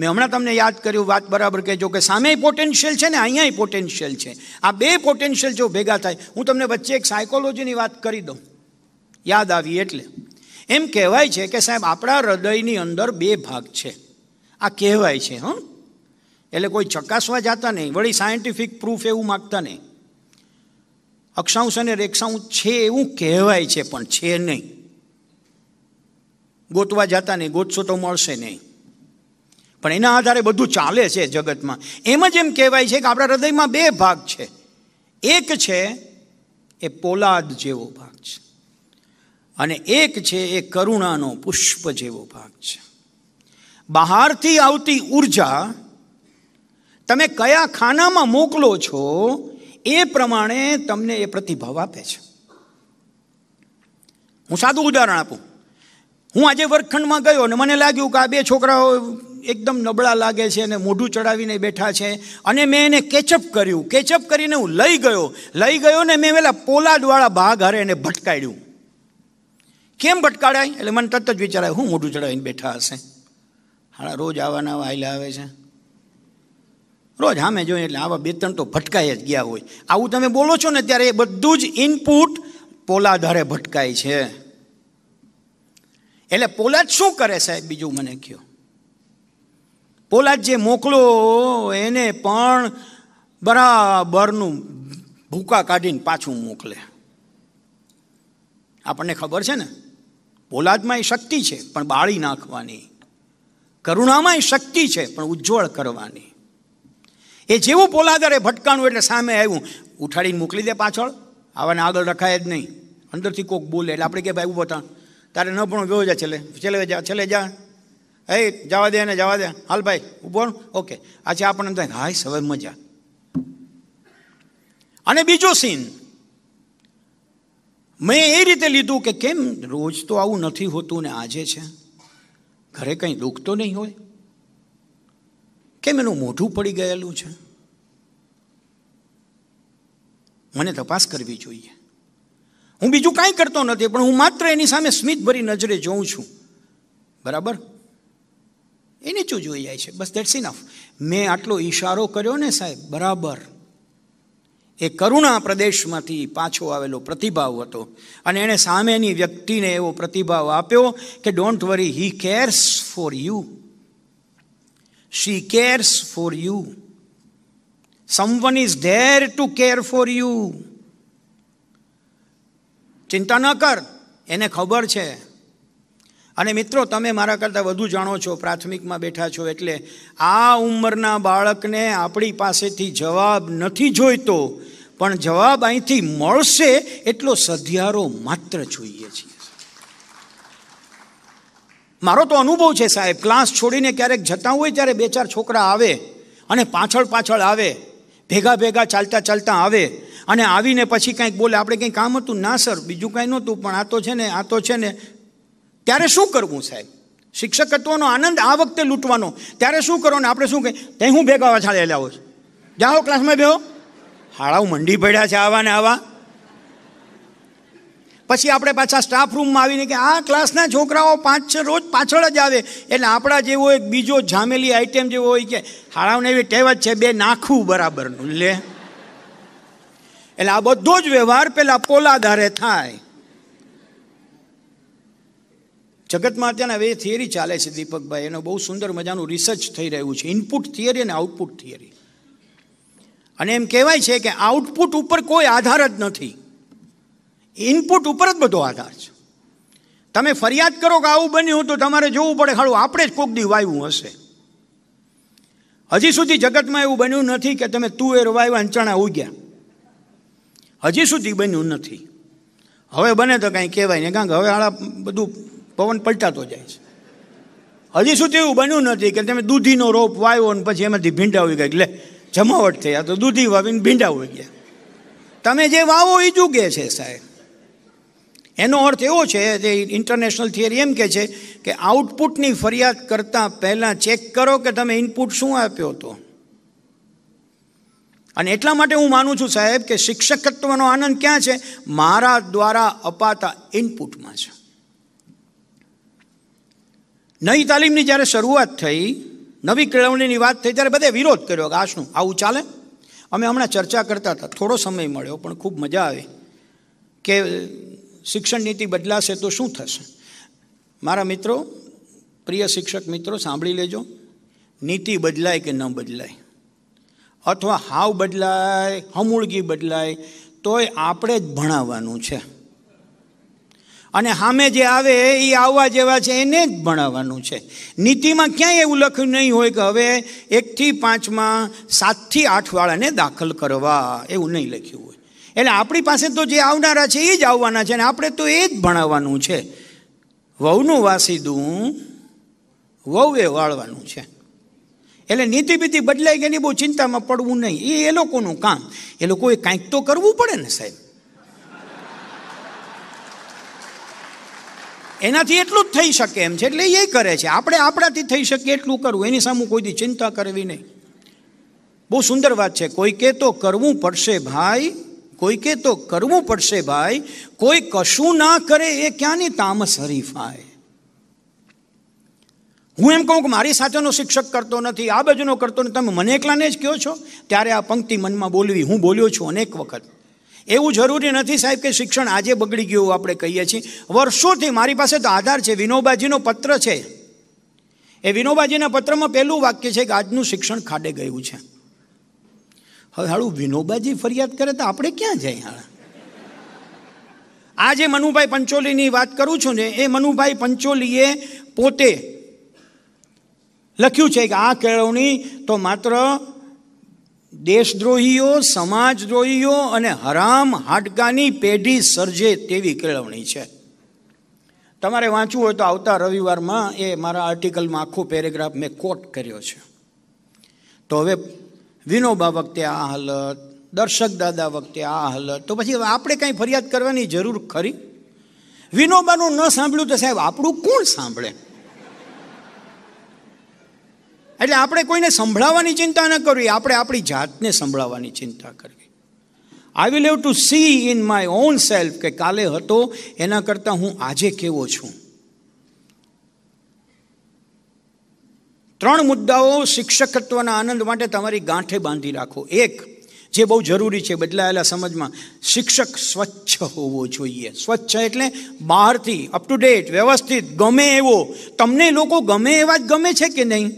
[SPEAKER 1] મેં હમણાં તમને યાદ કર્યું વાત બરાબર કે જો કે સામે પોટેન્શિયલ છે ને અહીંયા પોટેન્શિયલ છે આ બે પોટેન્શિયલ જો ભેગા થાય હું તમને વચ્ચે એક સાયકોલોજીની વાત કરી દઉં યાદ આવી એટલે એમ કહેવાય છે કે સાહેબ આપણા હૃદયની અંદર બે ભાગ છે આ કહેવાય છે હં એટલે કોઈ ચકાસવા જતા નહીં વળી સાયન્ટિફિક પ્રૂફ એવું માગતા નહીં અક્ષાંશ અને રેક્ષાંશ છે એવું કહેવાય છે પણ છે નહીં ગોતવા જતા નહીં ગોતશો તો મળશે નહીં પણ એના આધારે બધું ચાલે છે જગતમાં એમ જ એમ કહેવાય છે કે આપણા હૃદયમાં બે ભાગ છે એક છે એ પોલાદ જેવો ભાગ છે અને એક છે એ કરુણાનો પુષ્પ જેવો ભાગ છે બહારથી આવતી ઉર્જા તમે કયા ખાનામાં મોકલો છો એ પ્રમાણે તમને એ પ્રતિભાવ આપે છે હું સાદું ઉદાહરણ આપું હું આજે વર્ગખંડમાં ગયો અને મને લાગ્યું કે આ બે છોકરાઓ એકદમ નબળા લાગે છે અને મોઢું ચડાવીને બેઠા છે અને મેં એને કેચઅપ કર્યું કેચઅપ કરીને હું લઈ ગયો લઈ ગયો ને મેં પેલા પોલાદવાળા ભાગ હારે એને ભટકાડ્યું કેમ ભટકાડાય એટલે મને તરત જ વિચાર હું મોઢું ચડાવીને બેઠા હશે હા રોજ આવવાના આવેલા આવે છે રોજ હામે જોઈએ એટલે આવા બે ત્રણ તો ભટકાઈ જ ગયા હોય આવું તમે બોલો છો ને ત્યારે એ બધું જ ઇનપુટ પોલાદ હારે ભટકાય છે એટલે પોલાદ શું કરે સાહેબ બીજું મને કહો પોલાદ જે મોકલો એને પણ બરાબરનું ભૂકા કાઢીને પાછું મોકલે આપણને ખબર છે ને પોલાદમાં એ શક્તિ છે પણ બાળી નાખવાની કરુણામાં એ શક્તિ છે પણ ઉજ્જવળ કરવાની એ જેવું પોલાદરે ભટકાણું એટલે સામે આવ્યું ઉઠાડીને મોકલી દે પાછળ આવાને આગળ રખાય જ નહીં અંદરથી કોક બોલે એટલે આપણે કે ભાઈ ઉભો તાણ તારે ન પણ ગયો જા છેલ્લે છેલ્લે જા છેલ્લે જા એ જવા દે ને જવા દે હાલ ભાઈ ઊભો ઓકે આજે આપણને થાય હાય હવે મજા અને બીજો સીન મેં એ રીતે લીધું કે કેમ રોજ તો આવું નથી હોતું ને આજે છે ઘરે કંઈ દુઃખ તો નહીં હોય કેમ એનું મોઢું પડી ગયેલું છે મને તપાસ કરવી જોઈએ હું બીજું કાંઈ કરતો નથી પણ હું માત્ર એની સામે સ્મિતભરી નજરે જોઉં છું બરાબર એને શું જોઈ જાય છે બસ દેટ્સ ઇનફ મેં આટલો ઈશારો કર્યો ને સાહેબ બરાબર એ કરુણા પ્રદેશમાંથી પાછો આવેલો પ્રતિભાવ હતો અને એણે સામેની વ્યક્તિને એવો પ્રતિભાવ આપ્યો કે don't worry he cares for you she cares for you someone is there to care for you ચિંતા ન કર એને ખબર છે અને મિત્રો તમે મારા કરતાં વધુ જાણો છો પ્રાથમિકમાં બેઠા છો એટલે આ ઉંમરના બાળકને આપણી પાસેથી જવાબ નથી જોઈતો પણ જવાબ અહીંથી મળશે એટલો સધિયારો માત્ર જોઈએ છીએ મારો તો અનુભવ છે સાહેબ ક્લાસ છોડીને ક્યારેક જતા હોય ત્યારે બે ચાર છોકરા આવે અને પાછળ પાછળ આવે ભેગા ભેગા ચાલતા ચાલતા આવે અને આવીને પછી કાંઈક બોલે આપણે કંઈ કામ હતું ના સર બીજું કાંઈ નહોતું પણ આ તો છે ને આ તો છે ને ત્યારે શું કરવું સાહેબ શિક્ષકત્વનો આનંદ આ વખતે લૂંટવાનો ત્યારે શું કરવાનું આપણે શું કહીએ ત્યાં હું ભેગા વાછાળે લાવો છું જાઓ ક્લાસમાં બેહો હાળાઓ મંડી પડ્યા છે આવા ને આવા પછી આપણે પાછા સ્ટાફ રૂમમાં આવીને કે આ ક્લાસના છોકરાઓ પાંચ છ રોજ પાછળ જ આવે એટલે આપણા જેવો એક બીજો જામેલી આઈટમ જેવો હોય કે હાળાઓને એવી ટેવ જ છે બે નાખવું બરાબરનું લે એટલે આ બધો જ વ્યવહાર પેલા પોલાધારે થાય જગતમાં અત્યારે હવે એ થિયરી ચાલે છે દીપકભાઈ એનો બહુ સુંદર મજાનું રિસર્ચ થઈ રહ્યું છે ઇનપુટ થિયરી અને આઉટપુટ થિયરી અને એમ કહેવાય છે કે આઉટપુટ ઉપર કોઈ આધાર જ નથી ઇનપુટ ઉપર જ બધો આધાર છે તમે ફરિયાદ કરો કે આવું બન્યું તો તમારે જોવું પડે ખાડું આપણે જ કોક દી વાવ્યું હશે હજી સુધી જગતમાં એવું બન્યું નથી કે તમે તું તુવેર વાવ્યા ચણા ઉગ્યા હજી સુધી બન્યું નથી હવે બને તો કાંઈ કહેવાય ને કારણ કે હવે આ બધું પવન પલટાતો જાય છે હજી સુધી એવું બન્યું નથી કે તમે દૂધીનો રોપ વાવ્યો અને પછી એમાંથી ભીંડા ઉગી ગયા એટલે જમાવટ થઈ આ તો દૂધી વાવીને ભીંડા ઉગી ગયા તમે જે વાવો એ ચૂકે છે સાહેબ એનો અર્થ એવો છે જે ઇન્ટરનેશનલ થિયરી એમ કહે છે કે આઉટપુટની ફરિયાદ કરતાં પહેલાં ચેક કરો કે તમે ઇનપુટ શું આપ્યો હતો અને એટલા માટે હું માનું છું સાહેબ કે શિક્ષકત્વનો આનંદ ક્યાં છે મારા દ્વારા અપાતા ઇનપુટમાં છે નવી તાલીમની જ્યારે શરૂઆત થઈ નવી કેળવણીની વાત થઈ ત્યારે બધે વિરોધ કર્યો કે આ શું આવું ચાલે અમે હમણાં ચર્ચા કરતા હતા થોડો સમય મળ્યો પણ ખૂબ મજા આવે કે શિક્ષણ નીતિ બદલાશે તો શું થશે મારા મિત્રો પ્રિય શિક્ષક મિત્રો સાંભળી લેજો નીતિ બદલાય કે ન બદલાય અથવા હાવ બદલાય હમૂળગી બદલાય તોય આપણે જ ભણાવવાનું છે અને સામે જે આવે એ આવવા જેવા છે એને જ ભણાવવાનું છે નીતિમાં ક્યાંય એવું લખ્યું નહીં હોય કે હવે એકથી પાંચમાં સાતથી આઠવાળાને દાખલ કરવા એવું નહીં લખ્યું હોય એટલે આપણી પાસે તો જે આવનારા છે એ જ આવવાના છે અને આપણે તો એ જ ભણાવવાનું છે વહુનું વાસી દું વહુએ વાળવાનું છે એટલે નીતિ બીતિ બદલાઈ ગઈ બહુ ચિંતામાં પડવું નહીં એ એ લોકોનું કામ એ લોકોએ કાંઈક તો કરવું પડે ને સાહેબ એનાથી એટલું જ થઈ શકે એમ છે એટલે એ કરે છે આપણે આપણાથી થઈ શકીએ એટલું કરવું એની સામે કોઈથી ચિંતા કરવી નહીં બહુ સુંદર વાત છે કોઈકે તો કરવું પડશે ભાઈ કોઈકે તો કરવું પડશે ભાઈ કોઈ કશું ના કરે એ ક્યાંની તામસ હરીફાય હું એમ કહું કે મારી સાથેનો શિક્ષક કરતો નથી આ બાજુનો કરતો નથી તમે મને એકલાને જ કહો છો ત્યારે આ પંક્તિ મનમાં બોલવી હું બોલ્યો છું અનેક વખત એવું જરૂરી નથી સાહેબ કે શિક્ષણ આજે બગડી ગયું આપણે કહીએ છીએ વર્ષોથી મારી પાસે તો આધાર છે વિનોબાજીનો પત્ર છે એ વિનોબાજીના પત્રમાં પહેલું વાક્ય છે કે આજનું શિક્ષણ ખાડે ગયું છે હવે હાળું વિનોબાજી ફરિયાદ કરે તો આપણે ક્યાં જઈએ હાળા આ જે મનુભાઈ પંચોલીની વાત કરું છું ને એ મનુભાઈ પંચોલીએ પોતે લખ્યું છે કે આ કેળવણી તો માત્ર દેશદ્રોહીઓ સમાજદ્રોહીઓ અને હરામ હાડકાની પેઢી સર્જે તેવી કેળવણી છે તમારે વાંચવું હોય તો આવતા રવિવારમાં એ મારા આર્ટિકલમાં આખો પેરેગ્રાફ મેં કોટ કર્યો છે તો હવે વિનોબા વખતે આ હાલત દર્શક દાદા વખતે આ હાલત તો પછી હવે આપણે કંઈ ફરિયાદ કરવાની જરૂર ખરી વિનોબાનું ન સાંભળ્યું તો સાહેબ આપણું કોણ સાંભળે એટલે આપણે કોઈને સંભળાવવાની ચિંતા ન કરવી આપણે આપણી જાતને સંભળાવવાની ચિંતા કરવી I will have to see in my own self કે કાલે હતો એના કરતાં હું આજે કેવો છું ત્રણ મુદ્દાઓ શિક્ષકત્વના આનંદ માટે તમારી ગાંઠે બાંધી રાખો એક જે બહુ જરૂરી છે બદલાયેલા સમાજમાં શિક્ષક સ્વચ્છ હોવો જોઈએ સ્વચ્છ એટલે બહારથી અપ ટુ ડેટ વ્યવસ્થિત ગમે એવો તમને લોકો ગમે એવા જ ગમે છે કે નહીં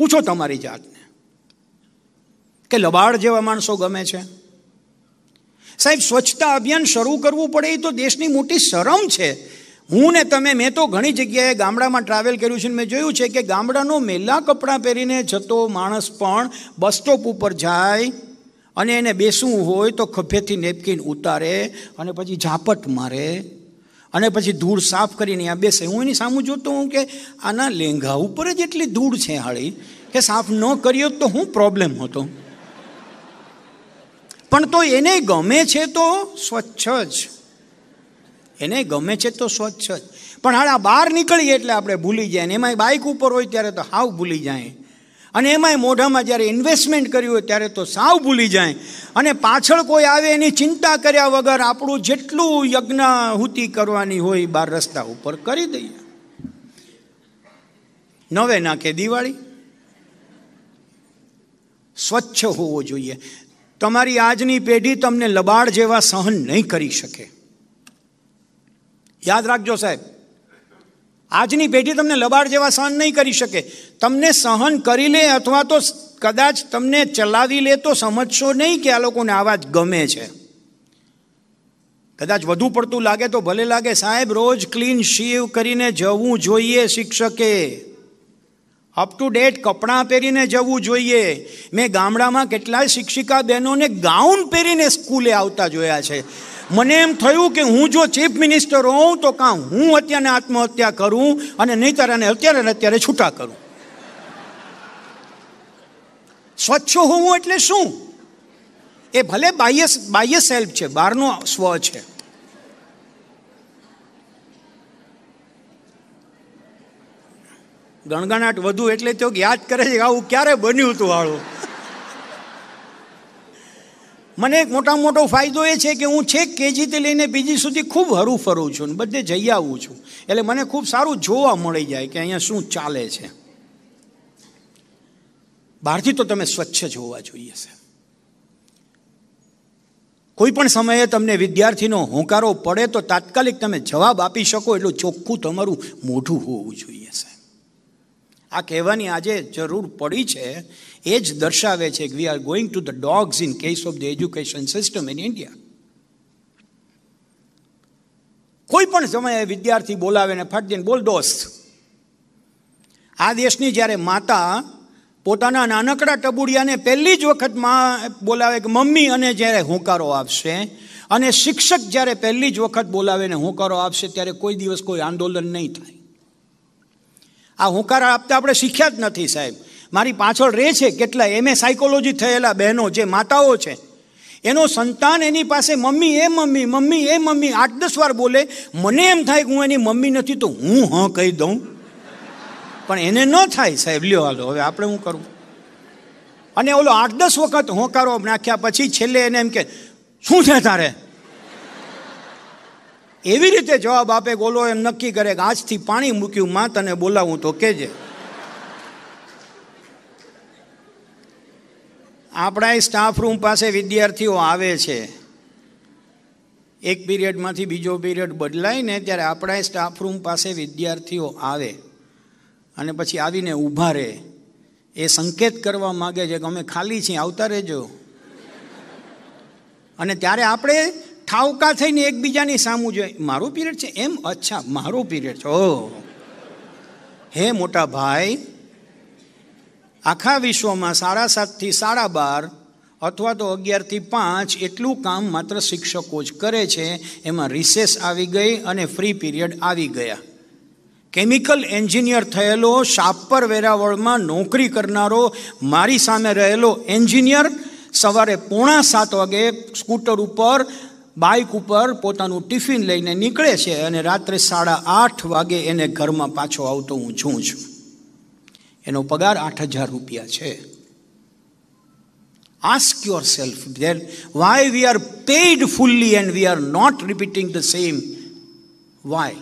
[SPEAKER 1] પૂછો તમારી જાતને કે લબાડ જેવા માણસો ગમે છે સાહેબ સ્વચ્છતા અભિયાન શરૂ કરવું પડે એ તો દેશની મોટી શરમ છે હું ને તમે મેં તો ઘણી જગ્યાએ ગામડામાં ટ્રાવેલ કર્યું છે મેં જોયું છે કે ગામડાનો મેલા કપડાં પહેરીને જતો માણસ પણ બસ સ્ટોપ ઉપર જાય અને એને બેસવું હોય તો ખભેથી નેપકિન ઉતારે અને પછી ઝાપટ મારે અને પછી ધૂળ સાફ કરીને આ બેસે હું એની સામું જોતો હું કે આના લેંઘા ઉપર જ એટલી ધૂળ છે હાળી કે સાફ ન કર્યો તો હું પ્રોબ્લેમ હતો પણ તો એને ગમે છે તો સ્વચ્છ જ એને ગમે છે તો સ્વચ્છ જ પણ હાડા બહાર નીકળીએ એટલે આપણે ભૂલી જાય ને એમાં બાઇક ઉપર હોય ત્યારે તો હાવ ભૂલી જાય અને એમાંય મોઢામાં જ્યારે ઇન્વેસ્ટમેન્ટ કર્યું હોય ત્યારે તો સાવ ભૂલી જાય અને પાછળ કોઈ આવે એની ચિંતા કર્યા વગર આપણું જેટલું યજ્ઞાહુતિ કરવાની હોય બાર રસ્તા ઉપર કરી દઈએ નવે નાખે દિવાળી સ્વચ્છ હોવો જોઈએ તમારી આજની પેઢી તમને લબાડ જેવા સહન નહીં કરી શકે યાદ રાખજો સાહેબ આજની પેઢી તમને લબાડ જેવા સહન નહીં કરી શકે તમને સહન કરી લે અથવા તો કદાચ તમને ચલાવી લે તો સમજશો નહીં કે આ લોકોને આવા જ ગમે છે કદાચ વધુ પડતું લાગે તો ભલે લાગે સાહેબ રોજ ક્લીન શીવ કરીને જવું જોઈએ શિક્ષકે અપ ટુ ડેટ કપડાં પહેરીને જવું જોઈએ મેં ગામડામાં કેટલાય શિક્ષિકા બહેનોને ગાઉન પહેરીને સ્કૂલે આવતા જોયા છે મને એમ થયું કે હું જો ચીફ મિનિસ્ટર હોઉં તો કાં હું અત્યારને આત્મહત્યા કરું અને નહીંતર અને અત્યારે ને અત્યારે છૂટા કરું સ્વચ્છ હોવું એટલે શું એ ભલે બાહ્ય બાહ્ય સેલ્ફ છે બહારનું સ્વ છે ગણગણાટ વધુ એટલે તો યાદ કરે છે આવું ક્યારે બન્યું હતું વાળું મને એક મોટા મોટો ફાયદો એ છે કે હું છેક કેજીથી લઈને બીજી સુધી ખૂબ હરું ફરું છું ને બધે જઈ આવું છું એટલે મને ખૂબ સારું જોવા મળી જાય કે અહીંયા શું ચાલે છે બહારથી તો તમે સ્વચ્છ જોવા જોઈએ છે કોઈ પણ સમયે તમને વિદ્યાર્થીનો હોંકારો પડે તો તાત્કાલિક તમે જવાબ આપી શકો એટલું ચોખ્ખું તમારું મોઢું હોવું જોઈએ છે આ કહેવાની આજે જરૂર પડી છે એ જ દર્શાવે છે કે we are going to the dogs in case of the education system in India કોઈ પણ સમયે વિદ્યાર્થી બોલાવેને ને બોલ દોસ્ત આ દેશની જ્યારે માતા પોતાના નાનકડા ટબુડિયાને પહેલી જ વખતમાં બોલાવે કે મમ્મી અને જ્યારે હોંકારો આપશે અને શિક્ષક જ્યારે પહેલી જ વખત બોલાવેને ને હોંકારો આપશે ત્યારે કોઈ દિવસ કોઈ આંદોલન નહીં થાય આ હુંકાર આપતા આપણે શીખ્યા જ નથી સાહેબ મારી પાછળ રહે છે કેટલા એમ એ સાયકોલોજી થયેલા બહેનો જે માતાઓ છે એનો સંતાન એની પાસે મમ્મી એ મમ્મી મમ્મી એ મમ્મી આઠ દસ વાર બોલે મને એમ થાય કે હું એની મમ્મી નથી તો હું હા કહી દઉં પણ એને ન થાય સાહેબ લ્યો હાલો હવે આપણે હું કરું અને ઓલો આઠ દસ વખત હોંકારો નાખ્યા પછી છેલ્લે એને એમ કે શું છે તારે એવી રીતે જવાબ આપે કે એમ નક્કી કરે કે આજથી પાણી મૂક્યું માં તને બોલાવું તો કેજે આપણા સ્ટાફ રૂમ પાસે વિદ્યાર્થીઓ આવે છે એક પીરિયડમાંથી બીજો પીરિયડ બદલાય ને ત્યારે આપણા સ્ટાફ રૂમ પાસે વિદ્યાર્થીઓ આવે અને પછી આવીને ઊભા રહે એ સંકેત કરવા માગે છે કે અમે ખાલી છીએ આવતા રહેજો અને ત્યારે આપણે ઠાવકા થઈને એકબીજાની સામું જોઈએ મારો પિરિયડ છે એમ અચ્છા મારો પિરિયડ છે હે મોટા ભાઈ આખા વિશ્વમાં સાડા સાતથી સાડા બાર અથવા તો અગિયારથી પાંચ એટલું કામ માત્ર શિક્ષકો જ કરે છે એમાં રિસેસ આવી ગઈ અને ફ્રી પીરિયડ આવી ગયા કેમિકલ એન્જિનિયર થયેલો શાપર વેરાવળમાં નોકરી કરનારો મારી સામે રહેલો એન્જિનિયર સવારે પોણા સાત વાગે સ્કૂટર ઉપર બાઇક ઉપર પોતાનું ટિફિન લઈને નીકળે છે અને રાત્રે સાડા આઠ વાગે એને ઘરમાં પાછો આવતો હું છું છું એનો પગાર આઠ હજાર રૂપિયા છે ask yourself there why we are paid fully and we are not repeating the same why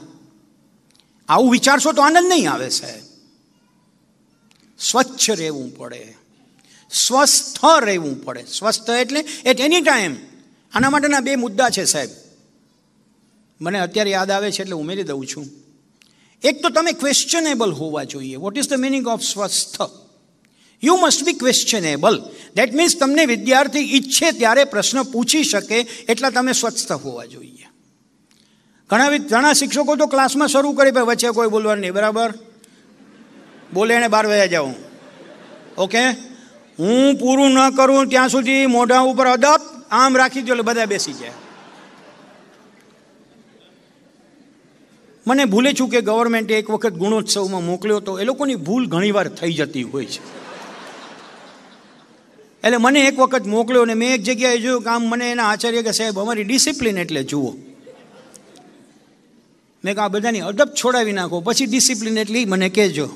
[SPEAKER 1] આવું વિચારશો તો આનંદ નહીં આવે સાહેબ સ્વચ્છ રહેવું પડે સ્વસ્થ રહેવું પડે સ્વસ્થ એટલે એટ એની ટાઈમ આના માટેના બે મુદ્દા છે સાહેબ મને અત્યારે યાદ આવે છે એટલે ઉમેરી દઉં છું એક તો તમે ક્વેશ્ચનેબલ હોવા જોઈએ what is the meaning of સ્વસ્થ you must be questionable that means તમને વિદ્યાર્થી ઈચ્છે ત્યારે પ્રશ્ન પૂછી શકે એટલા તમે સ્વસ્થ હોવા જોઈએ ઘણા ઘણા શિક્ષકો તો ક્લાસમાં શરૂ કરી ભાઈ વચ્ચે કોઈ બોલવાનું નહીં બરાબર બોલે એને બહાર વયા જાઉં ઓકે હું પૂરું ન કરું ત્યાં સુધી મોઢા ઉપર અદબ આમ રાખી દો એટલે બધા બેસી જાય મને ભૂલે છું કે ગવર્મેન્ટે એક વખત ગુણોત્સવમાં મોકલ્યો તો એ લોકોની ભૂલ ઘણીવાર થઈ જતી હોય છે એટલે મને એક વખત મોકલ્યો ને મેં એક જગ્યાએ જોયું કે આમ મને એના આચાર્ય કે સાહેબ અમારી ડિસિપ્લિન એટલે જુઓ મેં કહા બધાની અદબ છોડાવી નાખો પછી ડિસિપ્લિન એટલી મને કહેજો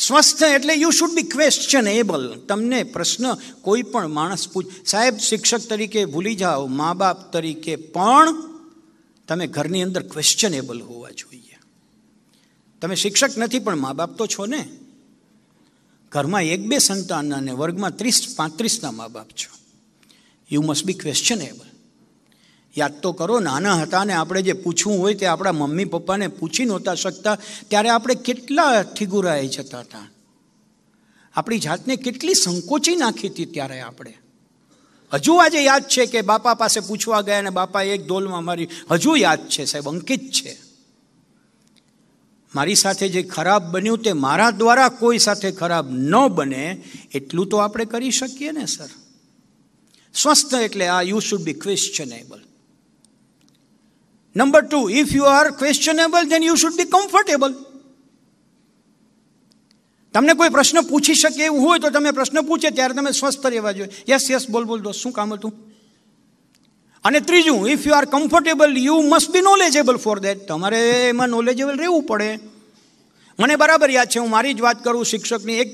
[SPEAKER 1] સ્વસ્થ એટલે યુ શુડ બી ક્વેશ્ચનેબલ તમને પ્રશ્ન કોઈ પણ માણસ પૂછ સાહેબ શિક્ષક તરીકે ભૂલી જાઓ મા બાપ તરીકે પણ તમે ઘરની અંદર ક્વેશ્ચનેબલ હોવા જોઈએ તમે શિક્ષક નથી પણ મા બાપ તો છો ને ઘરમાં એક બે સંતાનના અને વર્ગમાં ત્રીસ પાંત્રીસના મા બાપ છો યુ મસ્ટ બી ક્વેશ્ચનેબલ યાદ તો કરો નાના હતા ને આપણે જે પૂછવું હોય તે આપણા મમ્મી પપ્પાને પૂછી નહોતા શકતા ત્યારે આપણે કેટલા ઠીગુરાઈ જતા હતા આપણી જાતને કેટલી સંકોચી નાખી હતી ત્યારે આપણે હજુ આજે યાદ છે કે બાપા પાસે પૂછવા ગયા અને બાપા એક ડોલમાં મારી હજુ યાદ છે સાહેબ અંકિત છે મારી સાથે જે ખરાબ બન્યું તે મારા દ્વારા કોઈ સાથે ખરાબ ન બને એટલું તો આપણે કરી શકીએ ને સર સ્વસ્થ એટલે આ you should be questionable number two if you are questionable then you should be comfortable તમને કોઈ પ્રશ્ન પૂછી શકે એવું હોય તો તમે પ્રશ્ન પૂછે ત્યારે તમે સ્વસ્થ રહેવા જોઈએ યસ યસ બોલ બોલ દો શું કામ હતું અને ત્રીજું if you are comfortable you must be knowledgeable for that તમારે એમાં નોલેજેબલ રહેવું પડે મને બરાબર યાદ છે હું મારી જ વાત કરું શિક્ષકની એક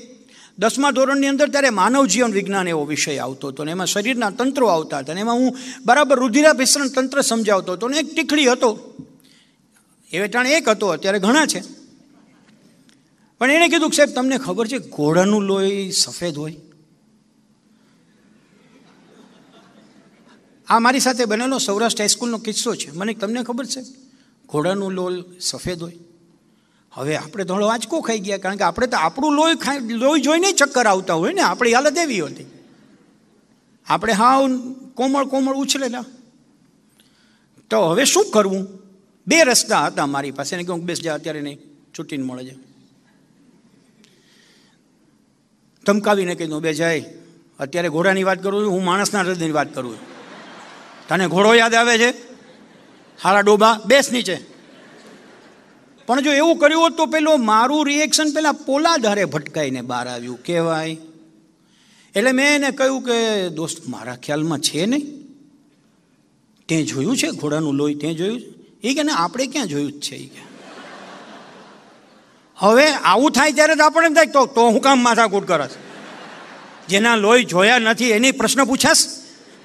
[SPEAKER 1] દસમા ધોરણની અંદર ત્યારે માનવ જીવન વિજ્ઞાન એવો વિષય આવતો હતો ને એમાં શરીરના તંત્રો આવતા હતા ને એમાં હું બરાબર રુધિરાભિસરણ તંત્ર સમજાવતો હતો ને એક ટીખળી હતો એ વેટાણ એક હતો અત્યારે ઘણા છે પણ એણે કીધું સાહેબ તમને ખબર છે ઘોડાનું લોહી સફેદ હોય આ મારી સાથે બનેલો સૌરાષ્ટ્ર હાઈસ્કૂલનો કિસ્સો છે મને તમને ખબર છે ઘોડાનું લોલ સફેદ હોય હવે આપણે થોડો આંચકો ખાઈ ગયા કારણ કે આપણે તો આપણું લોહી ખાઈ લોહી જોઈને ચક્કર આવતા હોય ને આપણી હાલત એવી હતી આપણે હા કોમળ કોમળ ઉછલેલા તો હવે શું કરવું બે રસ્તા હતા મારી પાસે એને કહું બેસ જા અત્યારે નહીં છૂટીને મળે છે ધમકાવીને દઉં બે જાય અત્યારે ઘોડાની વાત કરું છું હું માણસના હૃદયની વાત કરું છું તને ઘોડો યાદ આવે છે હારા ડોબા બેસ નીચે પણ જો એવું કર્યું હોત તો પેલું મારું રિએક્શન પહેલાં પોલાદ હારે ભટકાઈને બહાર આવ્યું કહેવાય એટલે મેં એને કહ્યું કે દોસ્ત મારા ખ્યાલમાં છે નહીં તે જોયું છે ઘોડાનું લોહી તે જોયું છે એ કે આપણે ક્યાં જોયું જ છે એ કે હવે આવું થાય ત્યારે તો આપણને થાય તો તો હું કામ માથા માથાકૂટ કરસ જેના લોહી જોયા નથી એની પ્રશ્ન પૂછાશ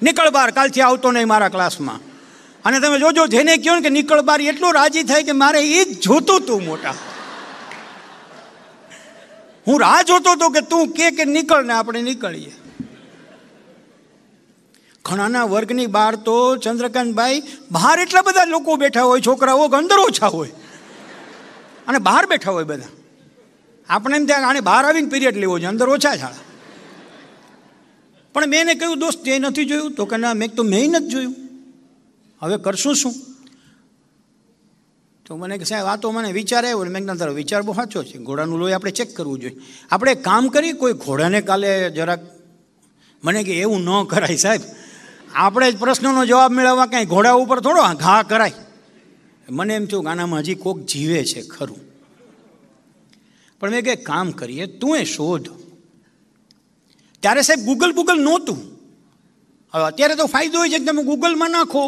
[SPEAKER 1] નીકળ બહાર કાલથી આવતો નહીં મારા ક્લાસમાં અને તમે જોજો જેને કહો ને કે નીકળ બાર એટલો રાજી થાય કે મારે એ જ જોતું તું મોટા હું રાહ જોતો હતો કે તું કે કે નીકળ ને આપણે નીકળીએ ઘણાના વર્ગની બહાર તો ચંદ્રકાંતભાઈ બહાર એટલા બધા લોકો બેઠા હોય છોકરાઓ કે અંદર ઓછા હોય અને બહાર બેઠા હોય બધા આપણે એમ ત્યાં આને બહાર આવીને પિરિયડ લેવો છે અંદર ઓછા શાળા પણ મેં એને કહ્યું દોસ્ત એ નથી જોયું તો કે ના મેં તો મેં નથી જોયું હવે કરશું શું તો મને કે સાહેબ આ તો મને વિચાર આવ્યો મેં ના તારો વિચાર બહુ સાચો છે ઘોડાનું લોહી આપણે ચેક કરવું જોઈએ આપણે કામ કરીએ કોઈ ઘોડાને કાલે જરાક મને કે એવું ન કરાય સાહેબ આપણે જ પ્રશ્નનો જવાબ મેળવવા કાંઈ ઘોડા ઉપર થોડો ઘા કરાય મને એમ થયું આનામાં હજી કોક જીવે છે ખરું પણ મેં કે કામ કરીએ તું એ શોધ ત્યારે સાહેબ ગૂગલ ગૂગલ નહોતું હવે અત્યારે તો ફાયદો હોય છે કે તમે ગૂગલમાં નાખો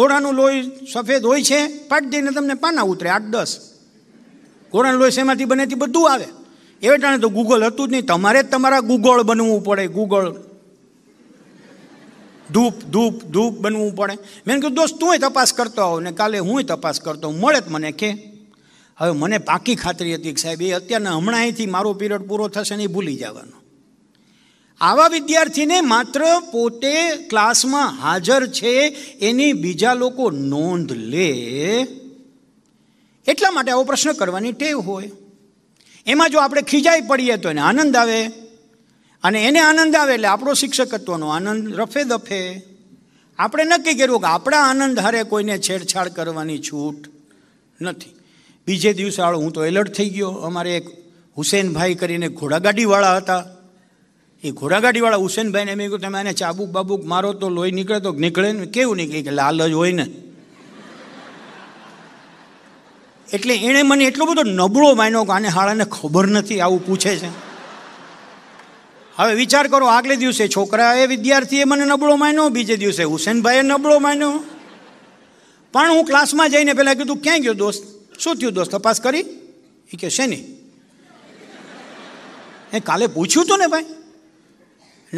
[SPEAKER 1] ઘોડાનું લોહી સફેદ હોય છે પાટ દઈને તમને પાના ઉતરે આઠ દસ ઘોડાનું લોહી શેમાંથી બને તે બધું આવે એવે ટાણે તો ગૂગલ હતું જ નહીં તમારે જ તમારા ગૂગળ બનવું પડે ગૂગળ ધૂપ ધૂપ ધૂપ બનવું પડે મેં કીધું દોસ્ત તું તપાસ કરતો આવો ને કાલે હું તપાસ કરતો હોઉં મળે જ મને કે હવે મને પાકી ખાતરી હતી કે સાહેબ એ અત્યારના હમણાં અહીંથી મારો પીરિયડ પૂરો થશે ને એ ભૂલી જવાનો આવા વિદ્યાર્થીને માત્ર પોતે ક્લાસમાં હાજર છે એની બીજા લોકો નોંધ લે એટલા માટે આવો પ્રશ્ન કરવાની ટેવ હોય એમાં જો આપણે ખીજાઈ પડીએ તો એને આનંદ આવે અને એને આનંદ આવે એટલે આપણો શિક્ષકત્વનો આનંદ રફે દફે આપણે નક્કી કર્યું કે આપણા આનંદ હારે કોઈને છેડછાડ કરવાની છૂટ નથી બીજે દિવસે હું તો એલર્ટ થઈ ગયો અમારે એક હુસેનભાઈ કરીને ઘોડાગાડીવાળા હતા એ ઘોડાગાડીવાળા હુસેનભાઈને એમ કહ્યું તમે આને ચાબુક બાબુક મારો તો લોહી નીકળે તો નીકળે ને કેવું નીકળે કે લાલ જ હોય ને એટલે એણે મને એટલો બધો નબળો માન્યો કે આને હાળાને ખબર નથી આવું પૂછે છે હવે વિચાર કરો આગલે દિવસે છોકરા એ વિદ્યાર્થીએ મને નબળો માન્યો બીજે દિવસે હુસેનભાઈએ નબળો માન્યો પણ હું ક્લાસમાં જઈને પહેલાં કીધું ક્યાં ગયો દોસ્ત શું થયું દોસ્ત તપાસ કરી એ કે શેની એ કાલે પૂછ્યું તું ને ભાઈ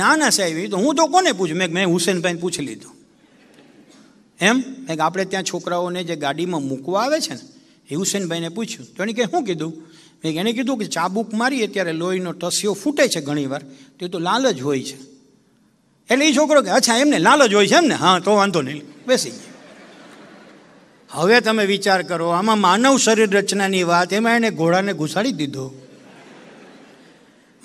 [SPEAKER 1] ના ના સાહેબ એ તો હું તો કોને પૂછું મેં મેં હુસેનભાઈને પૂછી લીધું એમ મેં આપણે ત્યાં છોકરાઓને જે ગાડીમાં મૂકવા આવે છે ને એ હુસેનભાઈને પૂછ્યું તો એને કે શું કીધું મેં એને કીધું કે ચાબુક મારીએ ત્યારે લોહીનો ટસિયો ફૂટે છે ઘણીવાર તે તો લાલ જ હોય છે એટલે એ છોકરો કે અચ્છા એમને લાલ જ હોય છે એમ ને હા તો વાંધો નહીં બેસી ગયા હવે તમે વિચાર કરો આમાં માનવ શરીર રચનાની વાત એમાં એને ઘોડાને ઘુસાડી દીધો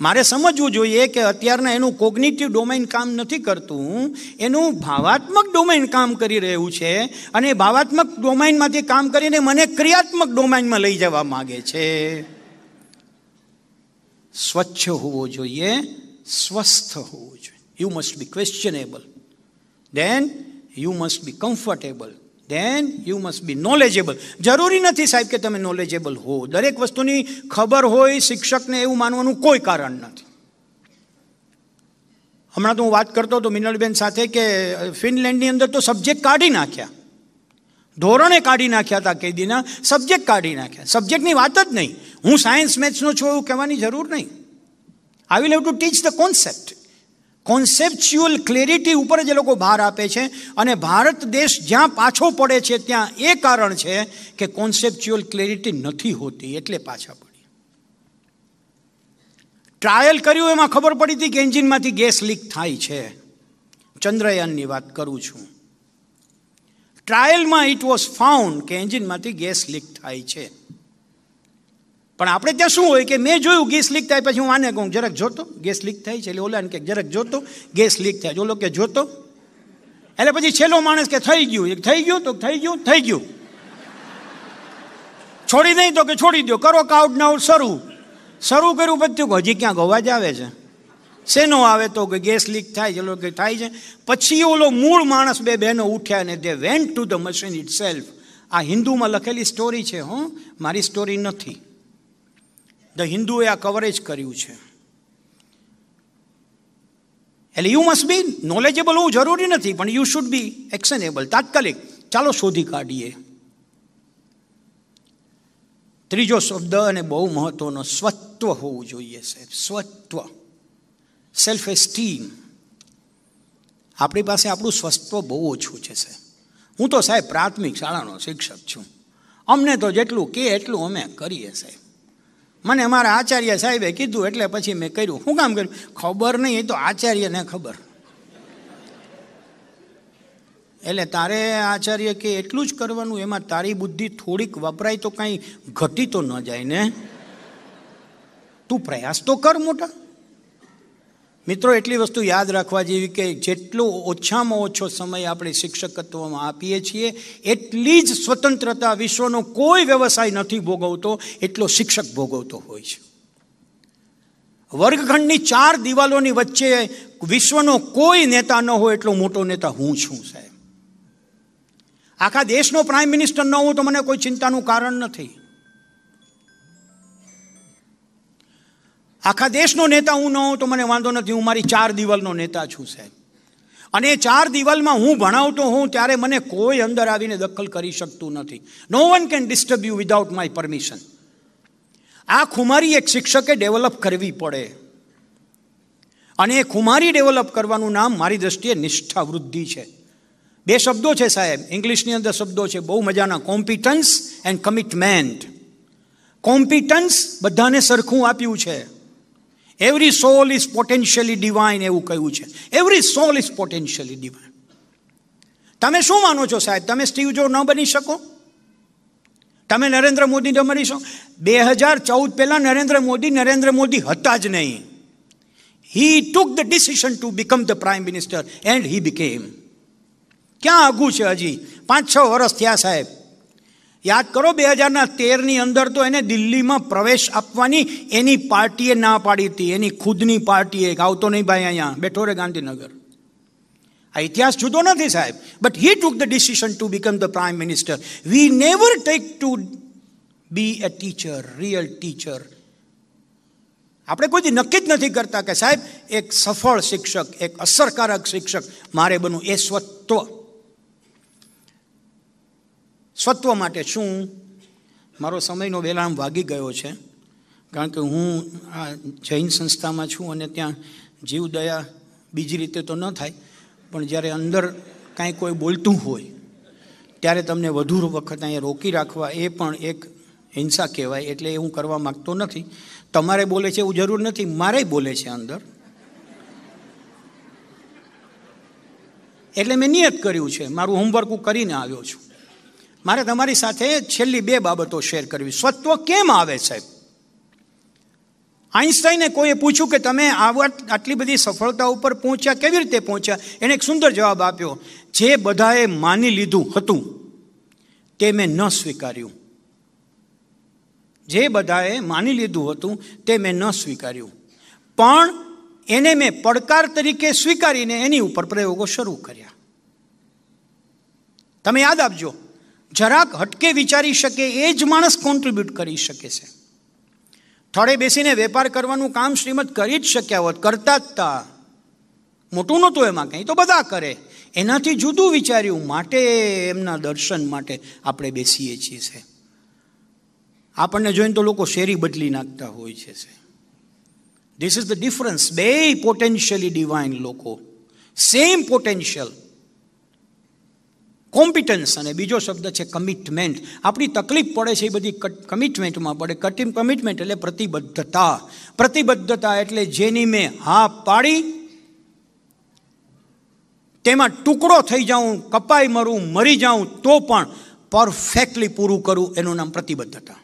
[SPEAKER 1] મારે સમજવું જોઈએ કે અત્યારના એનું કોગ્નિટિવ ડોમેન કામ નથી કરતું એનું ભાવાત્મક ડોમેન કામ કરી રહ્યું છે અને ભાવાત્મક ડોમાઇનમાંથી કામ કરીને મને ક્રિયાત્મક ડોમાઇનમાં લઈ જવા માગે છે સ્વચ્છ હોવો જોઈએ સ્વસ્થ હોવો જોઈએ you must be questionable then you must be comfortable then you must be knowledgeable જરૂરી નથી સાહેબ કે તમે નોલેજેબલ હો દરેક વસ્તુની ખબર હોય શિક્ષકને એવું માનવાનું કોઈ કારણ નથી હમણાં તો હું વાત કરતો હતો મિનલબેન સાથે કે ફિનલેન્ડની અંદર તો સબ્જેક્ટ કાઢી નાખ્યા ધોરણે કાઢી નાખ્યા હતા કેદીના સબ્જેક્ટ કાઢી નાખ્યા સબ્જેક્ટની વાત જ નહીં હું સાયન્સ મેથ્સનો છું એવું કહેવાની જરૂર નહીં I will have to teach the concept conceptual clarity ઉપર જ એ લોકો ભાર આપે છે અને ભારત દેશ જ્યાં પાછો પડે છે ત્યાં એ કારણ છે કે કોન્સેપ્ચ્યુઅલ ક્લેરિટી નથી હોતી એટલે પાછા પડી ટ્રાયલ કર્યું એમાં ખબર પડી હતી કે એન્જિનમાંથી ગેસ લીક થાય છે ચંદ્રયાનની વાત કરું છું ટ્રાયલમાં ઇટ વોઝ ફાઉન્ડ કે એન્જિનમાંથી ગેસ લીક થાય છે પણ આપણે ત્યાં શું હોય કે મેં જોયું ગેસ લીક થાય પછી હું આને કહું જરાક જોતો ગેસ લીક થાય છે એટલે ઓલા કે જરાક જોતો ગેસ લીક થાય ઓલો કે જોતો એટલે પછી છેલ્લો માણસ કે થઈ ગયું થઈ ગયું તો થઈ ગયું થઈ ગયું છોડી નહીં તો કે છોડી દો કરો કાઉટ નાઉટ શરૂ શરૂ કર્યું પછી બધું હજી ક્યાંક અવાજ આવે છે શેનો આવે તો કે ગેસ લીક થાય છે કે થાય છે પછી ઓલો મૂળ માણસ બે બહેનો ઉઠ્યા અને they went to the machine itself આ હિન્દુમાં લખેલી સ્ટોરી છે હો મારી સ્ટોરી નથી ધ હિન્દુએ આ કવરેજ કર્યું છે એટલે યુ મસ્ટ બી નોલેજેબલ હોવું જરૂરી નથી પણ યુ શુડ બી એક્શનેબલ તાત્કાલિક ચાલો શોધી કાઢીએ ત્રીજો શબ્દ અને બહુ મહત્વનો સ્વત્વ હોવું જોઈએ સાહેબ સ્વત્વ સેલ્ફ એસ્ટીમ આપણી પાસે આપણું સ્વસ્થ બહુ ઓછું છે સાહેબ હું તો સાહેબ પ્રાથમિક શાળાનો શિક્ષક છું અમને તો જેટલું કે એટલું અમે કરીએ સાહેબ મને મારા આચાર્ય સાહેબે કીધું એટલે પછી મેં કર્યું શું કામ કર્યું ખબર નહીં એ તો આચાર્યને ખબર એટલે તારે આચાર્ય કે એટલું જ કરવાનું એમાં તારી બુદ્ધિ થોડીક વપરાય તો કાંઈ ઘટી તો ન જાય ને તું પ્રયાસ તો કર મોટા મિત્રો એટલી વસ્તુ યાદ રાખવા જેવી કે જેટલો ઓછામાં ઓછો સમય આપણે શિક્ષકત્વમાં આપીએ છીએ એટલી જ સ્વતંત્રતા વિશ્વનો કોઈ વ્યવસાય નથી ભોગવતો એટલો શિક્ષક ભોગવતો હોય છે વર્ગખંડની ચાર દિવાલોની વચ્ચે વિશ્વનો કોઈ નેતા ન હોય એટલો મોટો નેતા હું છું સાહેબ આખા દેશનો પ્રાઇમ મિનિસ્ટર ન હોઉં તો મને કોઈ ચિંતાનું કારણ નથી આખા દેશનો નેતા હું ન હોઉં તો મને વાંધો નથી હું મારી ચાર દિવાલનો નેતા છું સાહેબ અને એ ચાર દિવાલમાં હું ભણાવતો હોઉં ત્યારે મને કોઈ અંદર આવીને દખલ કરી શકતું નથી no one can disturb you without my permission આ ખુમારી એક શિક્ષકે ડેવલપ કરવી પડે અને એ ખુમારી ડેવલપ કરવાનું નામ મારી દ્રષ્ટિએ નિષ્ઠા વૃદ્ધિ છે બે શબ્દો છે સાહેબ ઇંગ્લિશની અંદર શબ્દો છે બહુ મજાના કોમ્પિટન્સ એન્ડ કમિટમેન્ટ કોમ્પિટન્સ બધાને સરખું આપ્યું છે every soul is potentially divine એવું કહ્યું છે every soul is potentially divine તમે શું માનો છો સાહેબ તમે સ્ટીવ જો ન બની શકો તમે નરેન્દ્ર મોદી ન બની શકો બે હજાર ચૌદ પહેલાં નરેન્દ્ર મોદી નરેન્દ્ર મોદી હતા જ નહીં he took the decision to become the prime minister and he became ક્યાં આઘું છે હજી પાંચ છ વર્ષ થયા સાહેબ યાદ કરો બે હજારના તેરની અંદર તો એને દિલ્હીમાં પ્રવેશ આપવાની એની પાર્ટીએ ના પાડી હતી એની ખુદની પાર્ટીએ આવતો નહીં ભાઈ અહીંયા બેઠો રે ગાંધીનગર આ ઇતિહાસ જુદો નથી સાહેબ but he took the decision to become the prime minister we never take to be a teacher real teacher આપણે કોઈ નક્કી જ નથી કરતા કે સાહેબ એક સફળ શિક્ષક એક અસરકારક શિક્ષક મારે બનવું એ સ્વત્વ સ્વત્વ માટે શું મારો સમયનો વેલામ વાગી ગયો છે કારણ કે હું આ જૈન સંસ્થામાં છું અને ત્યાં જીવદયા બીજી રીતે તો ન થાય પણ જ્યારે અંદર કાંઈ કોઈ બોલતું હોય ત્યારે તમને વધુ વખત અહીંયા રોકી રાખવા એ પણ એક હિંસા કહેવાય એટલે એ હું કરવા માગતો નથી તમારે બોલે છે એવું જરૂર નથી મારે બોલે છે અંદર એટલે મેં નિયત કર્યું છે મારું હોમવર્ક હું કરીને આવ્યો છું મારે તમારી સાથે છેલ્લી બે બાબતો શેર કરવી સ્વત્વ કેમ આવે સાહેબ આઈન્સ્ટાઈને કોઈએ પૂછ્યું કે તમે આવા આટલી બધી સફળતા ઉપર પહોંચ્યા કેવી રીતે પહોંચ્યા એને એક સુંદર જવાબ આપ્યો જે બધાએ માની લીધું હતું તે મેં ન સ્વીકાર્યું જે બધાએ માની લીધું હતું તે મેં ન સ્વીકાર્યું પણ એને મેં પડકાર તરીકે સ્વીકારીને એની ઉપર પ્રયોગો શરૂ કર્યા તમે યાદ આપજો જરાક હટકે વિચારી શકે એ જ માણસ કોન્ટ્રીબ્યુટ કરી શકે છે થળે બેસીને વેપાર કરવાનું કામ શ્રીમદ કરી જ શક્યા હોત કરતા જ તા મોટું નહોતું એમાં કંઈ તો બધા કરે એનાથી જુદું વિચાર્યું માટે એમના દર્શન માટે આપણે બેસીએ છીએ છે આપણને જોઈને તો લોકો શેરી બદલી નાખતા હોય છે ધીસ ઇઝ ધ ડિફરન્સ બે પોટેન્શિયલી ડિવાઇન લોકો સેમ પોટેન્શિયલ કોમ્પિટન્સ અને બીજો શબ્દ છે કમિટમેન્ટ આપણી તકલીફ પડે છે એ બધી કમિટમેન્ટમાં પડે કટિમ કમિટમેન્ટ એટલે પ્રતિબદ્ધતા પ્રતિબદ્ધતા એટલે જેની મેં હા પાડી તેમાં ટુકડો થઈ જાઉં કપાઈ મરું મરી જાઉં તો પણ પરફેક્ટલી પૂરું કરું એનું નામ પ્રતિબદ્ધતા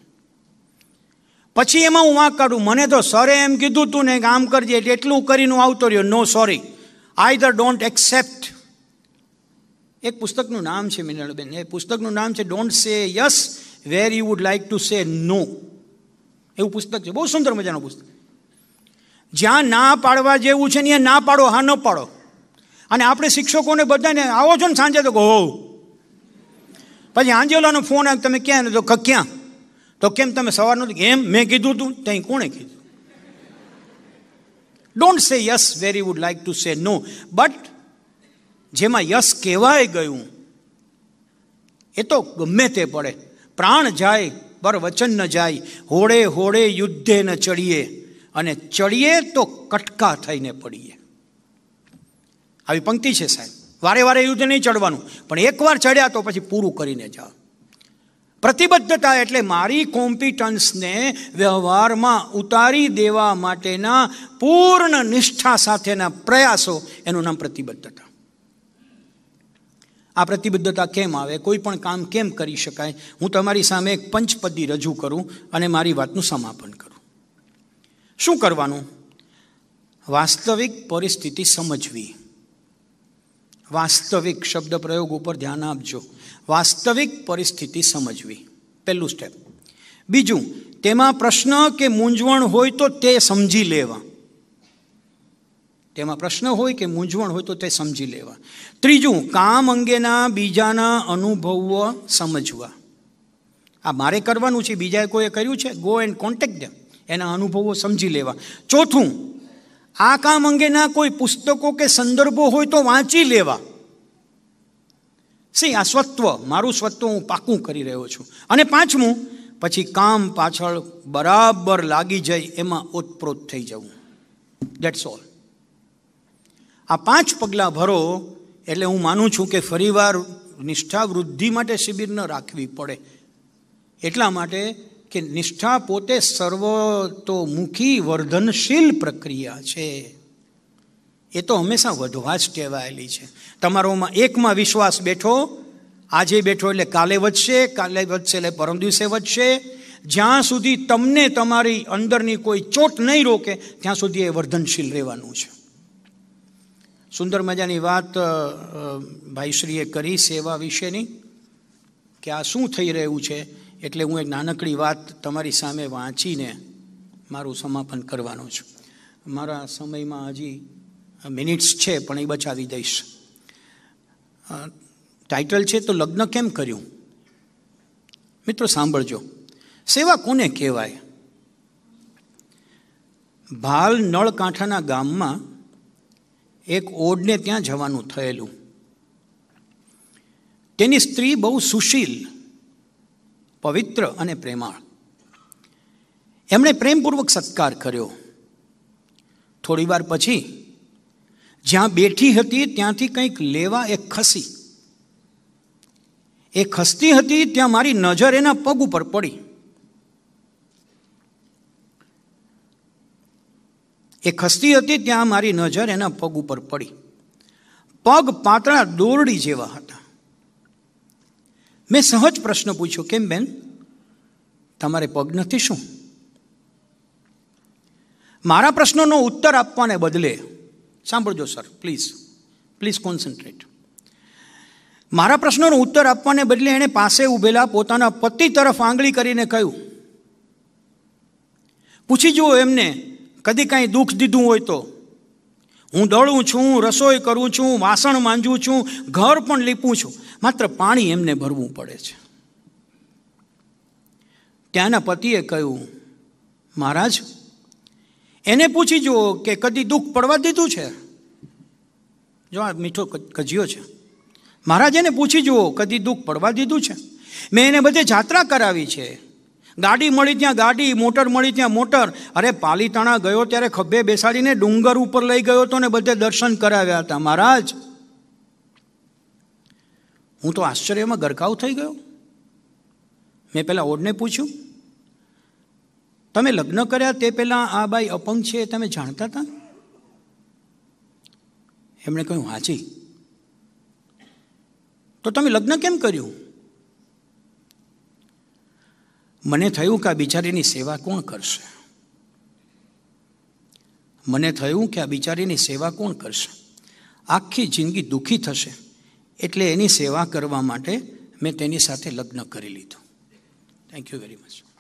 [SPEAKER 1] પછી એમાં હું વાંક કાઢું મને તો સરે એમ કીધું તું ને આમ કરજે એટલે એટલું કરીને આવતો રહ્યો નો સોરી આઈ ધર ડોન્ટ એક્સેપ્ટ એક પુસ્તકનું નામ છે મિનલબેન એ પુસ્તકનું નામ છે don't say yes where you would like to say no એવું પુસ્તક છે બહુ સુંદર મજાનું પુસ્તક જ્યાં ના પાડવા જેવું છે ને ત્યાં ના પાડો હા ન પાડો અને આપણે શિક્ષકોને બધાને આવો છો ને સાંજે તો કહો પછી આંજોલાનો ફોન આવ્યો તમે ક્યાં તો ક્યાં તો કેમ તમે સવાર સવારનું એમ મેં કીધું તું ત્યાં કોણે કીધું don't say yes where you would like to say no but જેમાં યશ કહેવાય ગયું એ તો ગમે તે પડે પ્રાણ જાય પર વચન ન જાય હોળે હોળે યુદ્ધે ન ચડીએ અને ચડીએ તો કટકા થઈને પડીએ આવી પંક્તિ છે સાહેબ વારે વારે યુદ્ધ નહીં ચડવાનું પણ એકવાર ચડ્યા તો પછી પૂરું કરીને જાઓ પ્રતિબદ્ધતા એટલે મારી કોમ્પિટન્સને વ્યવહારમાં ઉતારી દેવા માટેના પૂર્ણ નિષ્ઠા સાથેના પ્રયાસો એનું નામ પ્રતિબદ્ધતા આ પ્રતિબદ્ધતા કેમ આવે કોઈ પણ કામ કેમ કરી શકાય હું તમારી સામે એક પંચપદી રજૂ કરું અને મારી વાતનું સમાપન કરું શું કરવાનું વાસ્તવિક પરિસ્થિતિ સમજવી વાસ્તવિક શબ્દ પ્રયોગ ઉપર ધ્યાન આપજો વાસ્તવિક પરિસ્થિતિ સમજવી પહેલું સ્ટેપ બીજું તેમાં પ્રશ્ન કે મૂંઝવણ હોય તો તે સમજી લેવા તેમાં પ્રશ્ન હોય કે મૂંઝવણ હોય તો તે સમજી લેવા ત્રીજું કામ અંગેના બીજાના અનુભવો સમજવા આ મારે કરવાનું છે બીજાએ કોઈએ કર્યું છે ગો એન્ડ કોન્ટેક્ટ ડેમ એના અનુભવો સમજી લેવા ચોથું આ કામ અંગેના કોઈ પુસ્તકો કે સંદર્ભો હોય તો વાંચી લેવા સી આ સ્વત્વ મારું સ્વત્વ હું પાકું કરી રહ્યો છું અને પાંચમું પછી કામ પાછળ બરાબર લાગી જાય એમાં ઓતપ્રોત થઈ જવું દેટ્સ ઓલ આ પાંચ પગલાં ભરો એટલે હું માનું છું કે ફરીવાર નિષ્ઠા વૃદ્ધિ માટે શિબિર ન રાખવી પડે એટલા માટે કે નિષ્ઠા પોતે સર્વતોમુખી વર્ધનશીલ પ્રક્રિયા છે એ તો હંમેશા વધવા જ કહેવાયેલી છે તમારોમાં એકમાં વિશ્વાસ બેઠો આજે બેઠો એટલે કાલે વધશે કાલે વધશે એટલે પરમ દિવસે વધશે જ્યાં સુધી તમને તમારી અંદરની કોઈ ચોટ નહીં રોકે ત્યાં સુધી એ વર્ધનશીલ રહેવાનું છે સુંદર મજાની વાત ભાઈશ્રીએ કરી સેવા વિશેની કે આ શું થઈ રહ્યું છે એટલે હું એક નાનકડી વાત તમારી સામે વાંચીને મારું સમાપન કરવાનું છું મારા સમયમાં હજી મિનિટ્સ છે પણ એ બચાવી દઈશ ટાઇટલ છે તો લગ્ન કેમ કર્યું મિત્રો સાંભળજો સેવા કોને કહેવાય ભાલ નળકાંઠાના ગામમાં એક ઓડને ત્યાં જવાનું થયેલું તેની સ્ત્રી બહુ સુશીલ પવિત્ર અને પ્રેમાળ એમણે પ્રેમપૂર્વક સત્કાર કર્યો થોડીવાર પછી જ્યાં બેઠી હતી ત્યાંથી કંઈક લેવા એ ખસી એ ખસતી હતી ત્યાં મારી નજર એના પગ ઉપર પડી એ ખસતી હતી ત્યાં મારી નજર એના પગ ઉપર પડી પગ પાતળા દોરડી જેવા હતા મેં સહજ પ્રશ્ન પૂછ્યો કેમ બેન તમારે પગ નથી શું મારા પ્રશ્નોનો ઉત્તર આપવાને બદલે સાંભળજો સર પ્લીઝ પ્લીઝ કોન્સન્ટ્રેટ મારા પ્રશ્નોનો ઉત્તર આપવાને બદલે એણે પાસે ઊભેલા પોતાના પતિ તરફ આંગળી કરીને કહ્યું પૂછી જુઓ એમને કદી કાંઈ દુઃખ દીધું હોય તો હું દળું છું રસોઈ કરું છું વાસણ માંજું છું ઘર પણ લીપું છું માત્ર પાણી એમને ભરવું પડે છે ત્યાંના પતિએ કહ્યું મહારાજ એને પૂછી જુઓ કે કદી દુઃખ પડવા દીધું છે જો આ મીઠો કજિયો છે મહારાજ એને પૂછી જુઓ કદી દુઃખ પડવા દીધું છે મેં એને બધે જાત્રા કરાવી છે ગાડી મળી ત્યાં ગાડી મોટર મળી ત્યાં મોટર અરે પાલીતાણા ગયો ત્યારે ખભે બેસાડીને ડુંગર ઉપર લઈ ગયો હતો ને બધે દર્શન કરાવ્યા હતા મહારાજ હું તો આશ્ચર્યમાં ગરકાવ થઈ ગયો મેં પહેલાં ઓડને પૂછ્યું તમે લગ્ન કર્યા તે પહેલાં આ બાઈ અપંગ છે એ તમે જાણતા હતા એમણે કહ્યું હાજી તો તમે લગ્ન કેમ કર્યું મને થયું કે આ બિચારીની સેવા કોણ કરશે મને થયું કે આ બિચારીની સેવા કોણ કરશે આખી જિંદગી દુઃખી થશે એટલે એની સેવા કરવા માટે મેં તેની સાથે લગ્ન કરી લીધું થેન્ક યુ વેરી મચ